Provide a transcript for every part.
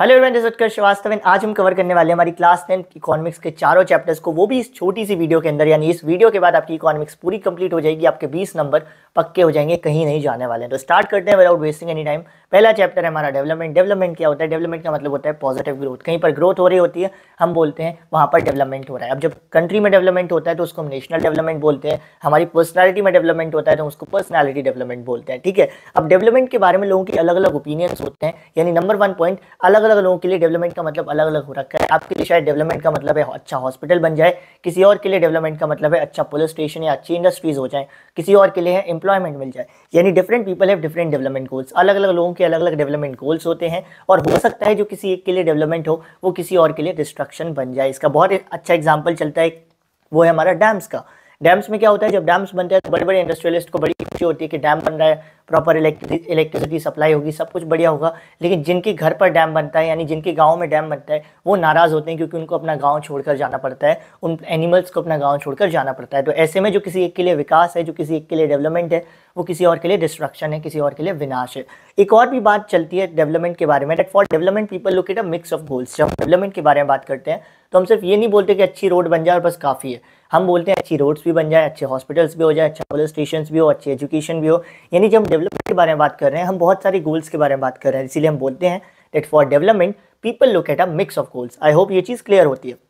hello everyone this Utkarsh Srivastava आज हम cover करने वाले हमारी क्लास टेन इकोनॉमिक्स के चारों चैप्टर्स को वो भी इस छोटी सी वीडियो के अंदर यानी इस वीडियो के बाद आपकी इकोनॉमिक्स पूरी कंप्लीट हो जाएगी आपके 20 नंबर पक्के हो जाएंगे कहीं नहीं जाने वाले हैं तो स्टार्ट करते हैं विदाउट वेस्टिंग एनी टाइम पहला चैप्टर है हमारा डेवलपमेंट डेवलपमेंट क्या होता है डेवलपमेंट का मतलब होता है पॉजिटिव ग्रोथ कहीं पर ग्रोथ हो रही होती है हम बोलते हैं वहाँ पर डेवलपमेंट हो रहा है अब जब कंट्री में डेवलपमेंट होता है तो उसको हम नेशनल डेवलपमेंट बोलते हैं हमारी पर्सनैलिटी में डेवलपमेंट होता है तो उसको पर्सनैलिटी डेवलपमेंट बोलते हैं ठीक है अब डेवलपमेंट के बारे में लोगों के अलग अलग ओपिनियंस होते हैं यानी नंबर वन पॉइंट अलग अलग लोगों के लिए डेवलपमेंट का मतलब अलग अलग हो रखा है आपके लिए शायद डेवलपमेंट का मतलब है अच्छा हॉस्पिटल बन जाए किसी और के लिए डेवलपमेंट का मतलब है अच्छा पुलिस स्टेशन या अच्छी इंडस्ट्रीज हो जाए किसी और के लिए है एम्प्लॉयमेंट मिल जाए यानी different people have different development goals अलग अलग लोगों के अलग अलग डेवलपमेंट गोल्स होते हैं और हो सकता है जो किसी एक के लिए डेवलपमेंट हो वो किसी और के लिए डिस्ट्रक्शन बन जाए इसका बहुत अच्छा एग्जाम्पल चलता है वो है हमारा डैम्स का डैम्स में क्या होता है जब डैम्स बनते हैं तो बड़े बड़े इंडस्ट्रियलिस्ट को बड़ी खुशी होती है कि डैम बन रहा है प्रॉपर इलेक्ट्रिसिटी सप्लाई होगी सब कुछ बढ़िया होगा लेकिन जिनके घर पर डैम बनता है यानी जिनके गाँव में डैम बनता है वो नाराज़ होते हैं क्योंकि उनको अपना गाँव छोड़कर जाना पड़ता है उन एनिमल्स को अपना गाँव छोड़कर जाना पड़ता है तो ऐसे में जो किसी एक के लिए विकास है जो किसी एक के लिए डेवलपमेंट है वो किसी और के लिए डिस्ट्रक्शन है किसी और के लिए विनाश है एक और भी बात चलती है डेवलपमेंट के बारे में that for development people look at a mix of goals जब डेवलपमेंट के बारे में बात करते हैं तो हम सिर्फ ये नहीं बोलते कि अच्छी रोड बन जाए और बस काफ़ी है हम बोलते हैं अच्छी रोड्स भी बन जाए अच्छे हॉस्पिटल्स भी हो जाए अच्छा पुलिस स्टेशन भी हो अच्छी एजुकेशन भी हो यानी जब हम डेवलपमेंट के बारे में बात कर रहे हैं हम बहुत सारे गोल्स के बारे में बात कर रहे हैं इसीलिए हम बोलते हैं that for development people look at a mix of goals I hope ये चीज़ क्लियर होती है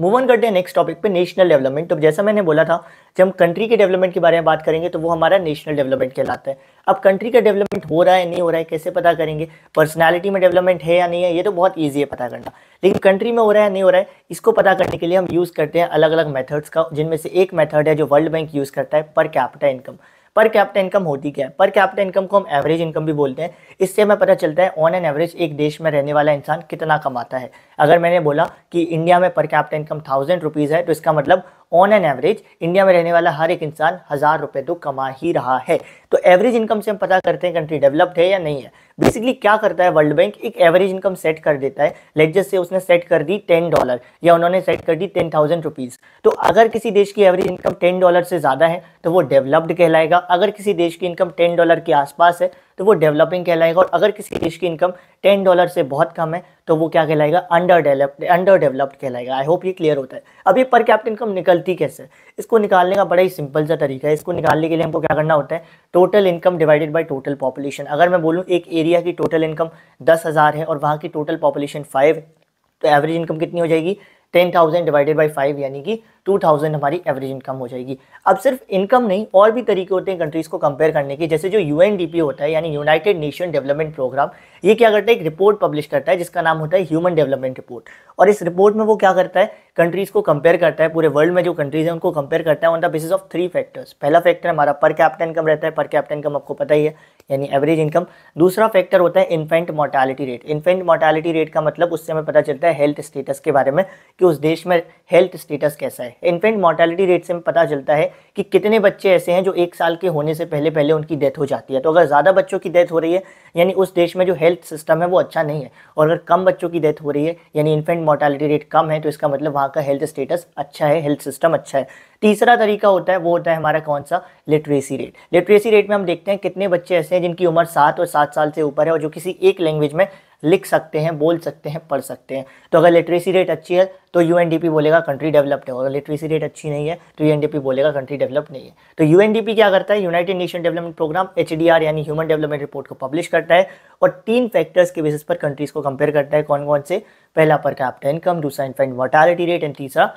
मूव ऑन करते हैं नेक्स्ट टॉपिक पे नेशनल डेवलपमेंट तो जैसा मैंने बोला था जब हम कंट्री के डेवलपमेंट के बारे में बात करेंगे तो वो हमारा नेशनल डेवलपमेंट कहलाता है अब कंट्री का डेवलपमेंट हो रहा है नहीं हो रहा है कैसे पता करेंगे पर्सनालिटी में डेवलपमेंट है या नहीं है ये तो बहुत ईजी है पता करना लेकिन कंट्री में हो रहा है नहीं हो रहा है इसको पता करने के लिए हम यूज़ करते हैं अलग अलग मैथड्स का जिनमें से एक मैथड है जो वर्ल्ड बैंक यूज़ करता है per capita income per capital income होती क्या है पर कैपिटल इनकम को हम एवरेज इनकम भी बोलते हैं इससे हमें पता चलता है ऑन एन एवरेज एक देश में रहने वाला इंसान कितना कमाता है अगर मैंने बोला कि इंडिया में पर कैपिटल इनकम थाउजेंड रुपीज़ है तो इसका मतलब ऑन एन एवरेज इंडिया में रहने वाला हर एक इंसान हज़ार रुपये तो कमा ही रहा है तो एवरेज इनकम से हम पता करते हैं कंट्री डेवलप्ड है या नहीं है बेसिकली क्या करता है वर्ल्ड बैंक एक एवरेज इनकम सेट कर देता है लेटजस्ट से उसने सेट कर दी टेन डॉलर या उन्होंने सेट कर दी टेन थाउजेंड रुपीज़ तो अगर किसी देश की एवरेज इनकम टेन डॉलर से ज़्यादा है तो वो डेवलप्ड कहलाएगा अगर किसी देश की इनकम टेन डॉलर के आसपास है तो वो डेवलपिंग कहलाएगा और अगर किसी देश की इनकम टेन डॉलर से बहुत कम है तो वो क्या कहलाएगा अंडर डेवलप्ड अंडर डेवलप्ड कहलाएगा आई होप ये क्लियर होता है अब ये पर कैप्ट इनकम निकलती कैसे इसको निकालने का बड़ा ही सिंपल सा तरीका है इसको निकालने के लिए हमको क्या करना होता है total income divided by total population अगर मैं बोलूँ एक एरिया की टोटल इनकम दस हज़ार है और वहाँ की टोटल पॉपुलेशन फाइव तो एवरेज इनकम कितनी हो जाएगी ten thousand divided by five यानी कि टू थाउजेंड हमारी एवरेज इनकम हो जाएगी अब सिर्फ इनकम नहीं और भी तरीके होते हैं कंट्रीज़ को कंपेयर करने के जैसे जो यू होता है यानी यूनाइटेड नेशन डेवलपमेंट प्रोग्राम ये क्या करता है एक रिपोर्ट पब्लिश करता है जिसका नाम होता है ह्यूमन डेवलपमेंट रिपोर्ट और इस रिपोर्ट में वो क्या करता है कंट्रीज़ को कंपेयर करता है पूरे वर्ल्ड में जो कंट्रीज़ हैं उनको कंपेयर करता है on the basis of three factors पहला फैक्टर हमारा पर कैप्टन इनकम रहता है पर कैप्टन इनकम आपको पता ही है यानी एवरेज इनकम दूसरा फैक्टर होता है infant mortality rate infant mortality rate का मतलब उससे हमें पता चलता है हेल्थ स्टेटस के बारे में कि उस देश में हेल्थ स्टेटस कैसा है इन्फेंट मोर्टालिटी रेट से हमें पता चलता है कि कितने बच्चे ऐसे हैं जो एक साल के होने से पहले पहले उनकी डेथ हो जाती है तो अगर ज़्यादा बच्चों की डेथ हो रही है यानी उस देश में जो हेल्थ सिस्टम है वो अच्छा नहीं है और अगर कम बच्चों की डेथ हो रही है यानी इन्फेंट मॉर्टेलिटी रेट कम है तो इसका मतलब वहाँ का हेल्थ स्टेटस अच्छा है हेल्थ सिस्टम अच्छा है तीसरा तरीका होता है वो होता है हमारा कौन सा लिटरेसी रेट लिटरेसी रेट में हम देखते हैं कितने बच्चे ऐसे हैं जिनकी उम्र सात और सात साल से ऊपर है और जो किसी एक लैंग्वेज में लिख सकते हैं बोल सकते हैं पढ़ सकते हैं तो अगर लिटरेसी रेट अच्छी है तो यू बोलेगा कंट्री डेवलप्ड है और अगर लिटरेसी रेट अच्छी नहीं है तो यू बोलेगा कंट्री डेवलप्ड नहीं है तो यू क्या करता है United Nation development programme H यानी ह्यूमन डेवलपमेंट रिपोर्ट को पब्लिश करता है और तीन फैक्टर्स के बेसिस पर कंट्रीज को कंपेयर करता है कौन कौन से पहला पर कैप्टा इनकम दूसरा इन्फेंट मोर्टालिटी रेट एंड तीसरा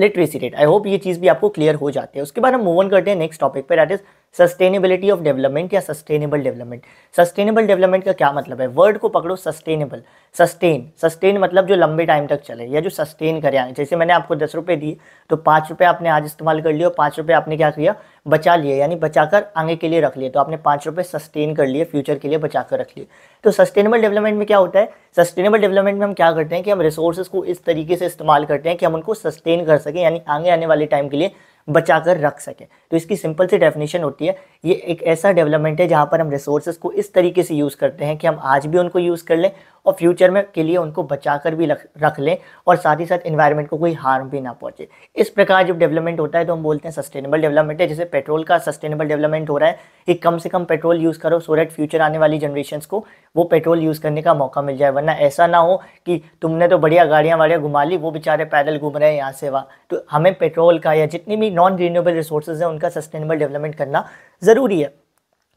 लिटरेसी रेट आई होप ये चीज़ भी आपको क्लियर हो जाती है उसके बाद हम मूव ऑन करते हैं नेक्स्ट टॉपिक पर that is sustainability of development या सस्टेनेबल डेवलपमेंट सस्टेनेबल डेवलपमेंट का क्या मतलब है वर्ड को पकड़ो सस्टेनेबल सस्टेन सस्टेन मतलब जो लंबे टाइम तक चले या जो सस्टेन करें जैसे मैंने आपको दस रुपये दिए तो पाँच रुपये आपने आज इस्तेमाल कर लिए और पाँच रुपये आपने क्या किया बचा लिए यानी बचाकर आगे के लिए रख लिए तो आपने पाँच रुपये सस्टेन कर लिए फ्यूचर के लिए बचा कर रख लिए तो सस्टेनेबल डेवलपमेंट में क्या होता है सस्टेनेबल डेवलपमेंट में हम क्या करते हैं कि हम रिसोर्सेज को इस तरीके से इस्तेमाल करते हैं कि हम उनको सस्टेन कर सकें यानी आगे आने वाले टाइम के लिए बचाकर रख सके तो इसकी सिंपल सी डेफिनेशन होती है ये एक ऐसा डेवलपमेंट है जहाँ पर हम रिसोर्सेज को इस तरीके से यूज़ करते हैं कि हम आज भी उनको यूज़ कर लें और फ्यूचर में के लिए उनको बचा कर भी रख लें और साथ ही साथ इन्वायरमेंट को कोई हार्म भी ना पहुँचे इस प्रकार जब डेवलपमेंट होता है तो हम बोलते हैं सस्टेनेबल डेवलपमेंट है जैसे पेट्रोल का सस्टेनेबल डेवलपमेंट हो रहा है कि कम से कम पेट्रोल यूज़ करो सो डैट फ्यूचर आने वाली जनरेशन को वो पेट्रोल यूज़ करने का मौका मिल जाए वरना ऐसा ना हो कि तुमने तो बढ़िया गाड़ियाँ वाड़ियाँ घुमा ली वो बेचारे पैदल घूम रहे हैं यहाँ से वहाँ तो हमें पेट्रोल का या जितनी भी नॉन रिन्यूएबल रिसोर्सेज हैं उनका सस्टेनेबल डेवलपमेंट करना ज़रूरी है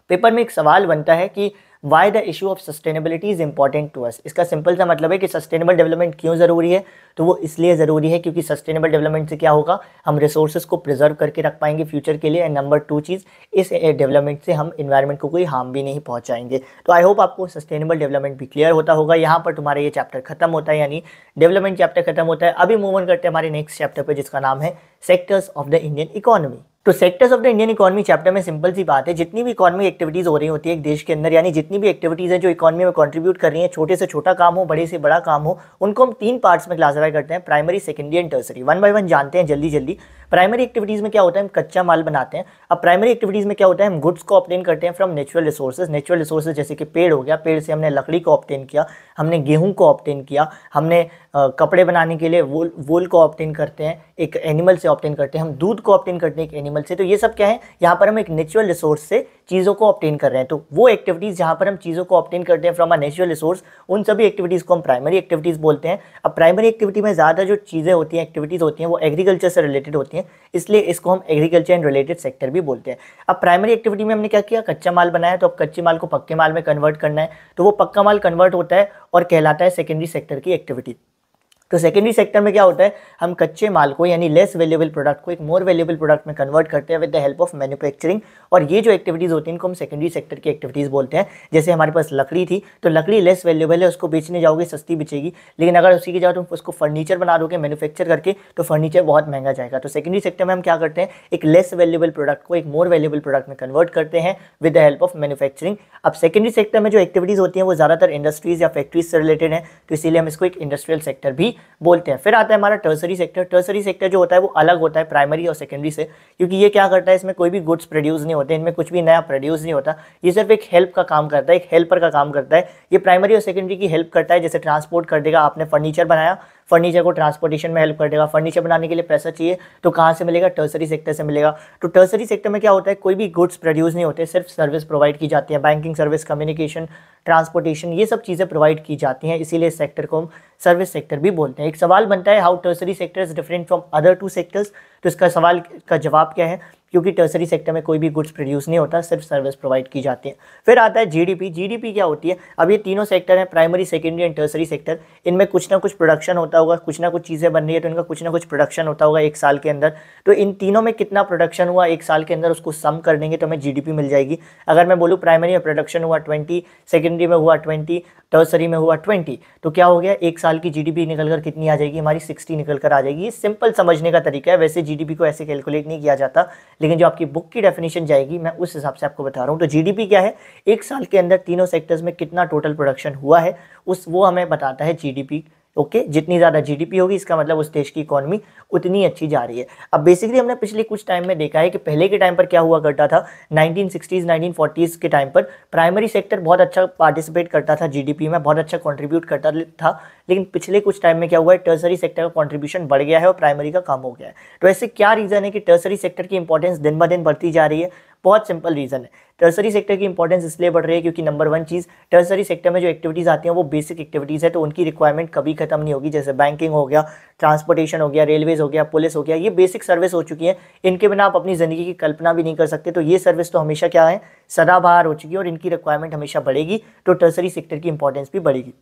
पेपर में एक सवाल बनता है कि why the issue of sustainability is important to us इसका सिंपल सा मतलब है कि सस्टेनेबल डेवलपमेंट क्यों ज़रूरी है तो वो इसलिए ज़रूरी है क्योंकि सस्टेनेबल डेवलपमेंट से क्या होगा हम रिसोर्सेज को प्रिजर्व करके रख पाएंगे फ्यूचर के लिए एंड नंबर टू चीज़ इस डेवलपमेंट से हम इन्वायरमेंट को कोई हार्म भी नहीं पहुँचाएंगे तो आई होप आपको सस्टेनेबल डेवलपमेंट भी क्लियर होता होगा यहाँ पर तुम्हारा ये चैप्टर खत्म होता है यानी डेवलपमेंट चैप्टर खत्म होता है अभी मूवमेंट करते हैं हमारे नेक्स्ट चैप्टर पर जिसका नाम है sectors of the Indian economy तो sectors of the Indian economy chapter में सिंपल सी बात है जितनी भी इकोनॉमिक एक्टिविटीज़ हो रही होती है एक देश के अंदर यानी जितनी भी एक्टिविटीज़ हैं जो इकोनॉमी में कंट्रीब्यूट कर रही हैं छोटे से छोटा काम हो बड़े से बड़ा काम हो उनको हम तीन पार्ट्स में क्लासीफाई करते हैं primary secondary and tertiary one by one जानते हैं जल्दी जल्दी प्राइमरी एक्टिविटीज़ में क्या होता है हम कच्चा माल बनाते हैं अब प्राइमरी एक्टिविटीज़ में क्या होता है हम गुड्स को ऑप्टेन करते हैं from natural resources natural resources जैसे कि पेड़ हो गया पेड़ से हमने लकड़ी को ऑप्टेन किया हमने गेहूँ को ऑप्टेन किया हमने कपड़े बनाने के लिए वोल वोल को ऑप्टेन करते हैं एक एनिमल से ऑप्टेन करते हैं हम दूध को ऑप्टेन करते हैं एक एनिमल से तो ये सब क्या है यहाँ पर हम एक नेचुरल रिसोर्स से चीज़ों को ऑप्टेन कर रहे हैं तो वो एक्टिविटीज़ जहाँ पर हम चीज़ों को ऑप्टेन करते हैं फ्रॉम अ नेचुरल रिसोर्स उन सभी एक्टिविटीज़ को हम प्राइमरी एक्टिविटीज़ बोलते हैं अब प्राइमरी एक्टिविटी में ज़्यादा जो चीज़ें होती हैं एक्टिविटीज़ होती हैं वो एग्रीकल्चर से रिलेटेड होती हैं हैं इसलिए इसको हम एग्रीकल्चर एंड रिलेटेड सेक्टर भी बोलते हैं अब प्राइमरी एक्टिविटी में हमने क्या किया कच्चा माल बनाया तो अब कच्चे माल को पक्के माल में कन्वर्ट करना है तो वो पक्का माल कन्वर्ट होता है और कहलाता है सेकेंडरी सेक्टर की एक्टिविटी तो सेकेंडरी सेक्टर में क्या होता है हम कच्चे माल को यानी लेस वैल्यूबल प्रोडक्ट को एक मोर वैल्यूबल प्रोडक्ट में कन्वर्ट करते हैं with the help of manufacturing और ये जो एक्टिविटीज़ होती हैं इनको हम सेकेंडरी सेक्टर की एक्टिविटीज़ बोलते हैं जैसे हमारे पास लकड़ी थी तो लकड़ी लेस वैल्यूएबल है उसको बेचने जाओगे सस्ती बेचेगी लेकिन अगर उसी की जगह तुम उसको फर्नीचर बना दोगे मैनुफैक्चर करके तो फर्नीचर बहुत महंगा जाएगा तो सेकेंडरी सेक्टर में हम क्या करते हैं एक लेस वैल्यूएबल प्रोडक्ट को एक मोर वैल्यूएबल प्रोडक्ट में कन्वर्ट करते हैं with the help of manufacturing अब सेकेंडरी सेक्टर में जो एक्टिविटीज़ होती हैं वो ज़्यादातर इंडस्ट्रीज़ या फैक्ट्रीज से रिलेटेड है तो इसीलिए हम इसको एक इंडस्ट्रियल सेक्टर भी बोलते हैं फिर आता है हमारा टर्सरी सेक्टर टर्सरी सेक्टर जो होता है वो अलग होता है प्राइमरी और सेकेंडरी से क्योंकि ये क्या करता है इसमें कोई भी गुड्स प्रोड्यूस नहीं होते इनमें कुछ भी नया प्रोड्यूस नहीं होता ये सिर्फ एक हेल्प का काम करता है एक हेल्पर का काम करता है ये प्राइमरी और सेकेंडरी की हेल्प करता है जैसे ट्रांसपोर्ट कर देगा आपने फर्नीचर बनाया फर्नीचर को ट्रांसपोर्टेशन में हेल्प कर देगा फर्नीचर बनाने के लिए पैसा चाहिए तो कहाँ से मिलेगा टर्सरी सेक्टर से मिलेगा तो टर्सरी सेक्टर में क्या होता है कोई भी गुड्स प्रोड्यूस नहीं होते सिर्फ सर्विस प्रोवाइड की जाती है बैंकिंग सर्विस कम्युनिकेशन ट्रांसपोर्टेशन ये सब चीज़ें प्रोवाइड की जाती हैं इसीलिए इस सेक्टर को हम सर्विस सेक्टर भी बोलते हैं एक सवाल बनता है how tertiary sector is different from other two sectors तो इसका सवाल का जवाब क्या है क्योंकि टर्सरी सेक्टर में कोई भी गुड्स प्रोड्यूस नहीं होता सिर्फ सर्विस प्रोवाइड की जाती है फिर आता है जीडीपी जीडीपी क्या होती है अब ये तीनों सेक्टर हैं primary secondary and tertiary sector इनमें कुछ ना कुछ प्रोडक्शन होता होगा कुछ ना कुछ चीज़ें बन रही है तो इनका कुछ ना कुछ प्रोडक्शन होता होगा एक साल के अंदर तो इन तीनों में कितना प्रोडक्शन हुआ एक साल के अंदर उसको सम कर देंगे तो हमें जी मिल जाएगी अगर मैं बोलूँ प्राइमरी में प्रोडक्शन हुआ ट्वेंटी सेकेंड सेकेंडरी में हुआ ट्वेंटी टर्सरी में हुआ ट्वेंटी तो क्या हो गया एक साल की जीडीपी निकल कर कितनी आ जाएगी हमारी सिक्सटी निकलकर आ जाएगी सिंपल समझने का तरीका है वैसे जीडीपी को ऐसे कैलकुलेट नहीं किया जाता लेकिन जो आपकी बुक की डेफिनेशन जाएगी मैं उस हिसाब से आपको बता रहा हूँ तो जी क्या है एक साल के अंदर तीनों सेक्टर्स में कितना टोटल प्रोडक्शन हुआ है उस वो हमें बताता है जी ओके जितनी ज़्यादा जीडीपी होगी इसका मतलब उस देश की इकोनॉमी उतनी अच्छी जा रही है अब बेसिकली हमने पिछले कुछ टाइम में देखा है कि पहले के टाइम पर क्या हुआ करता था 1960s 1940s के टाइम पर प्राइमरी सेक्टर बहुत अच्छा पार्टिसिपेट करता था जीडीपी में बहुत अच्छा कॉन्ट्रीब्यूट करता था लेकिन पिछले कुछ टाइम में क्या हुआ है टर्सरी सेक्टर का कॉन्ट्रीब्यूशन बढ़ गया है और प्राइमरी का कम हो गया है तो ऐसे क्या रीज़न है कि टर्सरी सेक्टर की इंपॉर्टेंस दिन ब दिन बढ़ती जा रही है बहुत सिंपल रीज़न है टर्सरी सेक्टर की इंपॉर्टेंस इसलिए बढ़ रही है क्योंकि नंबर वन चीज़ टर्सरी सेक्टर में जो एक्टिविटीज़ आती हैं वो बेसिक एक्टिविटीज़ है तो उनकी रिक्वायरमेंट कभी खत्म नहीं होगी जैसे बैंकिंग हो गया ट्रांसपोर्टेशन हो गया रेलवेज़ हो गया पुलिस हो गया ये बेसिक सर्विस हो चुकी है इनके बिना आप अपनी ज़िंदगी की कल्पना भी नहीं कर सकते तो ये सर्विस तो हमेशा क्या है सदाबहार हो चुकी है और इनकी रिक्वायरमेंट हमेशा बढ़ेगी तो टर्सरी सेक्टर की इंपॉर्टेंस भी बढ़ेगी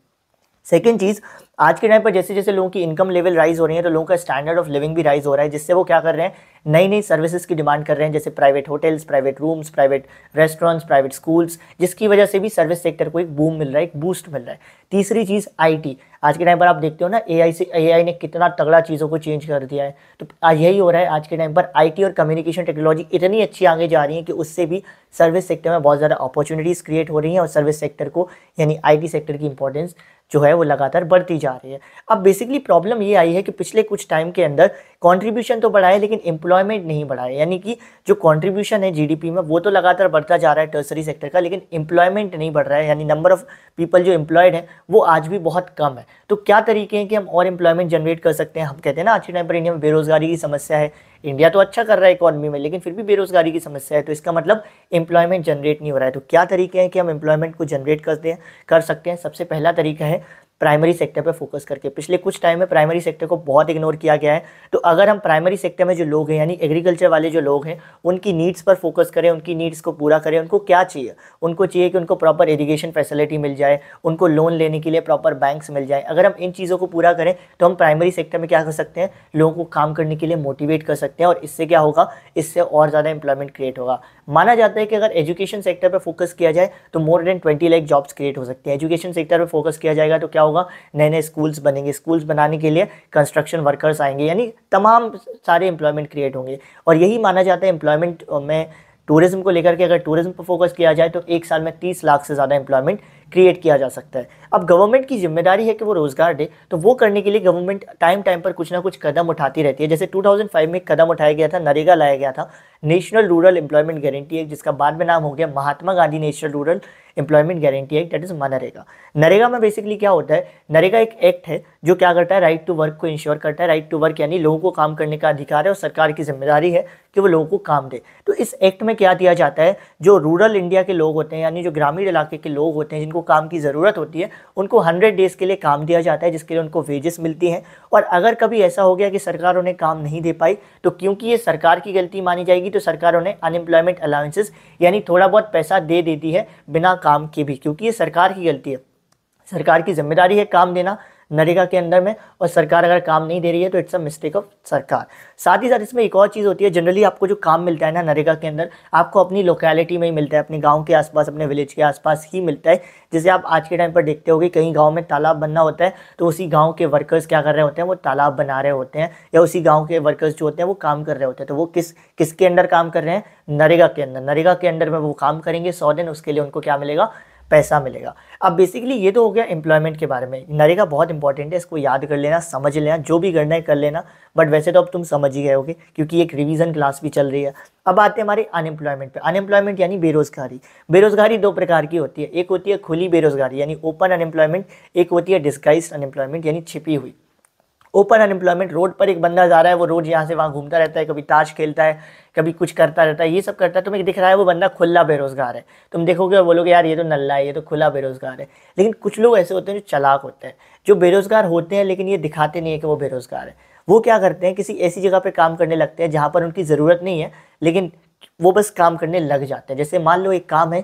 सेकेंड चीज़ आज के टाइम पर जैसे जैसे लोगों की इनकम लेवल राइज हो रही है तो लोगों का स्टैंडर्ड ऑफ लिविंग भी राइज हो रहा है जिससे वो क्या कर रहे हैं नई नई सर्विसेज की डिमांड कर रहे हैं जैसे private hotels private rooms private restaurants private schools जिसकी वजह से भी सर्विस सेक्टर को एक बूम मिल रहा है एक बूस्ट मिल रहा है तीसरी चीज़ आई आज के टाइम पर आप देखते हो ना एआई से एआई ने कितना तगड़ा चीज़ों को चेंज कर दिया है तो यही हो रहा है आज के टाइम पर आईटी और कम्युनिकेशन टेक्नोलॉजी इतनी अच्छी आगे जा रही है कि उससे भी सर्विस सेक्टर में बहुत ज़्यादा अपॉर्चुनिटीज़ क्रिएट हो रही हैं और सर्विस सेक्टर को यानी आईटी सेक्टर की इंपॉर्टेंस जो है वो लगातार बढ़ती जा रही है अब बेसिकली प्रॉब्लम ये आई है कि पिछले कुछ टाइम के अंदर कॉन्ट्रीब्यूशन तो बढ़ा है लेकिन एम्प्लॉयमेंट नहीं बढ़ा है यानी कि जो कॉन्ट्रीब्यूशन है जीडीपी में वो तो लगातार बढ़ता जा रहा है टर्सरी सेक्टर का लेकिन एम्प्लॉयमेंट नहीं बढ़ रहा है यानी नंबर ऑफ़ पीपल जो एम्प्लॉयड है वो आज भी बहुत कम है तो क्या तरीके हैं कि हम और एम्प्लॉयमेंट जनरेट कर सकते हैं हम कहते हैं ना आज के टाइम पर इंडिया में बेरोजगारी की समस्या है इंडिया तो अच्छा कर रहा है इकोनॉमी में लेकिन फिर भी बेरोजगारी की समस्या है तो इसका मतलब एम्प्लॉयमेंट जनरेट नहीं हो रहा है तो क्या तरीके हैं कि हम एम्प्लॉयमेंट को जनरेट करते हैं कर सकते हैं सबसे पहला तरीका है प्राइमरी सेक्टर पर फोकस करके पिछले कुछ टाइम में प्राइमरी सेक्टर को बहुत इग्नोर किया गया है तो अगर हम प्राइमरी सेक्टर में जो लोग हैं यानी एग्रीकल्चर वाले जो लोग हैं उनकी नीड्स पर फोकस करें उनकी नीड्स को पूरा करें उनको क्या चाहिए उनको चाहिए कि उनको प्रॉपर एजुकेशन फैसिलिटी मिल जाए उनको लोन लेने के लिए प्रॉपर बैंक्स मिल जाए अगर हम इन चीज़ों को पूरा करें तो हम प्राइमरी सेक्टर में क्या कर सकते हैं लोगों को काम करने के लिए मोटिवेट कर सकते हैं और इससे क्या होगा इससे और ज़्यादा एम्प्लॉयमेंट क्रिएट होगा माना जाता है कि अगर एजुकेशन सेक्टर पर फोकस किया जाए तो more than twenty like jobs create हो सकती हैं एजुकेशन सेक्टर पर फोकस किया जाएगा तो क्या होगा नए नए स्कूल्स बनेंगे स्कूल्स बनाने के लिए कंस्ट्रक्शन वर्कर्स आएंगे यानी तमाम सारे एम्प्लॉयमेंट क्रिएट होंगे और यही माना जाता है एम्प्लॉयमेंट में टूरिज्म को लेकर के अगर टूरिज्म पर फोकस किया जाए तो एक साल में तीस लाख से ज़्यादा एम्प्लॉयमेंट क्रिएट किया जा सकता है अब गवर्नमेंट की जिम्मेदारी है कि वो रोज़गार दे तो वो करने के लिए गवर्नमेंट टाइम टाइम पर कुछ ना कुछ कदम उठाती रहती है जैसे 2005 में कदम उठाया गया था नरेगा लाया गया था नेशनल रूरल एम्प्लॉयमेंट गारंटी एक जिसका बाद में नाम हो गया Mahatma Gandhi national rural employment guarantee act that is MNREGA NREGA में बेसिकली क्या होता है नरेगा एक एक्ट है जो क्या करता है राइट टू वर्क को इंश्योर करता है राइट टू वर्क यानी लोगों को काम करने का अधिकार है और सरकार की जिम्मेदारी है कि वो लोगों को काम दे तो इस एक्ट में क्या दिया जाता है जो रूरल इंडिया के लोग होते हैं यानी जो ग्रामीण इलाके के लोग होते हैं जिनको काम की ज़रूरत होती है उनको हंड्रेड डेज़ के लिए काम दिया जाता है जिसके लिए उनको वेजेस मिलती हैं और अगर कभी ऐसा हो गया कि सरकार उन्हें काम नहीं दे पाई तो क्योंकि ये सरकार की गलती मानी जाएगी तो सरकार उन्हें अनएम्प्लॉयमेंट अलाउंसेस यानी थोड़ा बहुत पैसा दे देती है बिना काम के भी क्योंकि ये सरकार की गलती है सरकार की जिम्मेदारी है काम देना नरेगा के अंदर में और सरकार अगर काम नहीं दे रही है तो इट्स अ मिस्टेक ऑफ सरकार साथ ही साथ इसमें एक और चीज़ होती है जनरली आपको जो काम मिलता है ना नरेगा के अंदर आपको अपनी लोकेलिटी में ही मिलता है अपने गाँव के आसपास अपने विलेज के आसपास ही मिलता है जैसे आप आज के टाइम पर देखते कि कहीं गाँव में तालाब बनना होता है तो उसी गाँव के वर्कर्स क्या कर रहे होते हैं वो तालाब बना रहे होते हैं या उसी गाँव के वर्कर्स जो होते हैं वो काम कर रहे होते हैं तो वो किस किसके अंदर काम कर रहे हैं नरेगा के अंदर नरेगा के अंदर में वो काम करेंगे सौ दिन उसके लिए उनको क्या मिलेगा पैसा मिलेगा अब बेसिकली ये तो हो गया एम्प्लॉयमेंट के बारे में नरेगा बहुत इंपॉर्टेंट है इसको याद कर लेना समझ लेना जो भी करना है कर लेना बट वैसे तो अब तुम समझ ही गए होगे क्योंकि एक रिविज़न क्लास भी चल रही है अब आते हैं हमारे अनएम्प्लॉयमेंट पे अनएम्प्लॉयमेंट यानी बेरोजगारी बेरोजगारी दो प्रकार की होती है एक होती है खुली बेरोजगारी यानी ओपन अनएम्प्लॉयमेंट एक होती है डिस्गाइज अनएम्प्लॉयमेंट यानी छिपी हुई ओपन अनएम्प्लॉयमेंट रोड पर एक बंदा जा रहा है वो रोज यहाँ से वहाँ घूमता रहता है कभी ताश खेलता है कभी कुछ करता रहता है ये सब करता है तुम्हें तो दिख रहा है वो बंदा खुला बेरोजगार है तुम देखोगे और बोलोगे यार ये तो नल्ला है ये तो खुला बेरोजगार है लेकिन कुछ लोग ऐसे होते हैं जो चलाक होते हैं जो बेरोजगार होते हैं लेकिन ये दिखाते नहीं है कि वो बेरोजगार है वो क्या करते हैं किसी ऐसी जगह पर काम करने लगते हैं जहाँ पर उनकी ज़रूरत नहीं है लेकिन वो बस काम करने लग जाते हैं जैसे मान लो एक काम है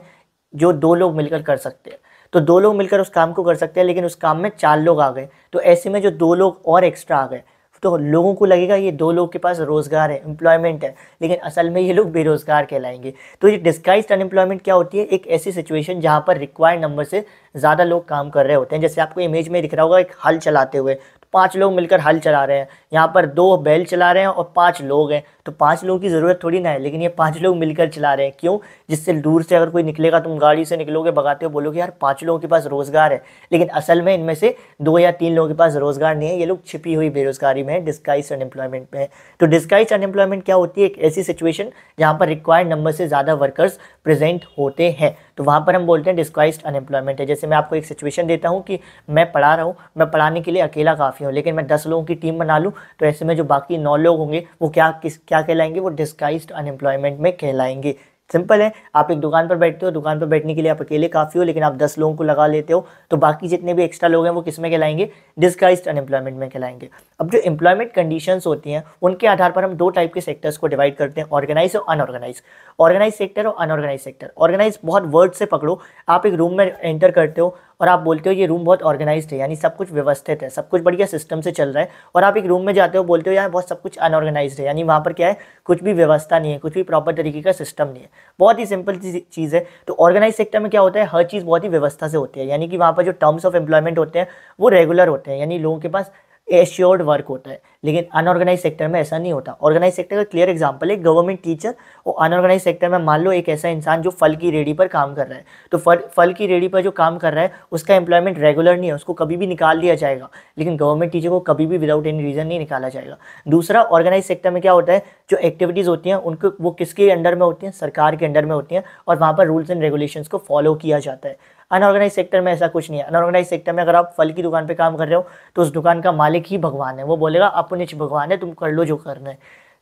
जो दो लोग मिलकर कर सकते हैं तो दो लोग मिलकर उस काम को कर सकते हैं लेकिन उस काम में चार लोग आ गए तो ऐसे में जो दो लोग और एक्स्ट्रा आ गए तो लोगों को लगेगा ये दो लोग के पास रोज़गार है एम्प्लॉयमेंट है लेकिन असल में ये लोग बेरोज़गार कहलाएंगे तो ये डिस्काइज अनएम्प्लॉयमेंट क्या होती है एक ऐसी सिचुएशन जहाँ पर रिक्वायर्ड नंबर से ज़्यादा लोग काम कर रहे होते हैं जैसे आपको इमेज में दिख रहा होगा एक हल चलाते हुए पाँच लोग मिलकर हल चला रहे हैं यहाँ पर दो बैल चला रहे हैं और पाँच लोग हैं तो पाँच लोगों की ज़रूरत थोड़ी ना है लेकिन ये पाँच लोग मिलकर चला रहे हैं क्यों जिससे दूर से अगर कोई निकलेगा तुम गाड़ी से निकलोगे भगाते हो बोलोगे यार पाँच लोगों के पास रोज़गार है लेकिन असल में इनमें से दो या तीन लोगों के पास रोज़गार नहीं है ये लोग छिपी हुई बेरोज़गारी में है डिस्काइज अनएम्प्लॉयमेंट में है तो डिस्काइज अनएम्प्लॉयमेंट क्या होती है एक ऐसी सिचुएशन जहाँ पर रिक्वायर्ड नंबर से ज़्यादा वर्कर्स प्रेजेंट होते हैं तो वहाँ पर हम बोलते हैं डिस्क्वाइज अनएम्प्लॉयमेंट है जैसे मैं आपको एक सिचुएशन देता हूँ कि मैं पढ़ा रहा हूँ मैं पढ़ाने के लिए अकेला काफ़ी हूँ लेकिन मैं दस लोगों की टीम बना लूँ तो ऐसे में जो बाकी नौ लोग होंगे वो क्या किस क्या कहलाएंगे वो डिस्काइज अनएम्प्लॉयमेंट में कहलाएंगे सिंपल है आप एक दुकान पर बैठते हो दुकान पर बैठने के लिए आप अकेले काफ़ी हो लेकिन आप दस लोगों को लगा लेते हो तो बाकी जितने भी एक्स्ट्रा लोग हैं वो किस में कहलाएंगे डिस्काइज अनएम्प्लॉयमेंट में कहलाएंगे अब जो एम्प्लॉयमेंट कंडीशन होती हैं उनके आधार पर हम दो टाइप के सेक्टर्स को डिवाइड करते हैं ऑर्गेनाइज और अनऑर्गेनाइज ऑर्गेनाइज सेक्टर और अनऑर्गेनाइज सेक्टर ऑर्गेनाइज बहुत वर्ड से पकड़ो आप एक रूम में एंटर करते हो और आप बोलते हो ये रूम बहुत ऑर्गेनाइज्ड है यानी सब कुछ व्यवस्थित है सब कुछ बढ़िया सिस्टम से चल रहा है और आप एक रूम में जाते हो बोलते हो यार बहुत सब कुछ अनऑर्गेनाइज्ड है यानी वहाँ पर क्या है कुछ भी व्यवस्था नहीं है कुछ भी प्रॉपर तरीके का सिस्टम नहीं है बहुत ही सिंपल चीज़ है तो ऑर्गेनाइज सेक्टर में क्या होता है हर चीज़ बहुत ही व्यवस्था से होती है यानी कि वहाँ पर जो टर्म्स ऑफ एम्प्लॉयमेंट होते हैं वो रेगुलर होते हैं यानी लोगों के पास एश्योर्ड वर्क होता है लेकिन अनऑर्गेनाइज सेक्टर में ऐसा नहीं होता ऑर्गेनाइज सेक्टर का क्लियर एग्जाम्पल है गवर्नमेंट टीचर और अनऑर्गेनाइज सेक्टर में मान लो एक ऐसा इंसान जो फल की रेडी पर काम कर रहा है तो फल फल की रेडी पर जो काम कर रहा है उसका एम्प्लॉयमेंट रेगुलर नहीं है उसको कभी भी निकाल दिया जाएगा लेकिन गवर्नमेंट टीचर को कभी भी विदाउट एनी रीज़न नहीं निकाला जाएगा दूसरा ऑर्गेनाइज सेक्टर में क्या होता है जो एक्टिविटीज़ होती हैं उनको वो किसके अंडर में होती हैं सरकार के अंडर में होती हैं और वहाँ पर रूल्स एंड रेगुलेशन को फॉलो किया जाता है अनऑर्गेनाइज सेक्टर में ऐसा कुछ नहीं है अनऑर्गेनाइज सेक्टर में अगर आप फल की दुकान पर काम कर रहे हो तो उस दुकान का मालिक ही भगवान है वो बोलेगा अपनिच भगवान है तुम कर लो जो करना है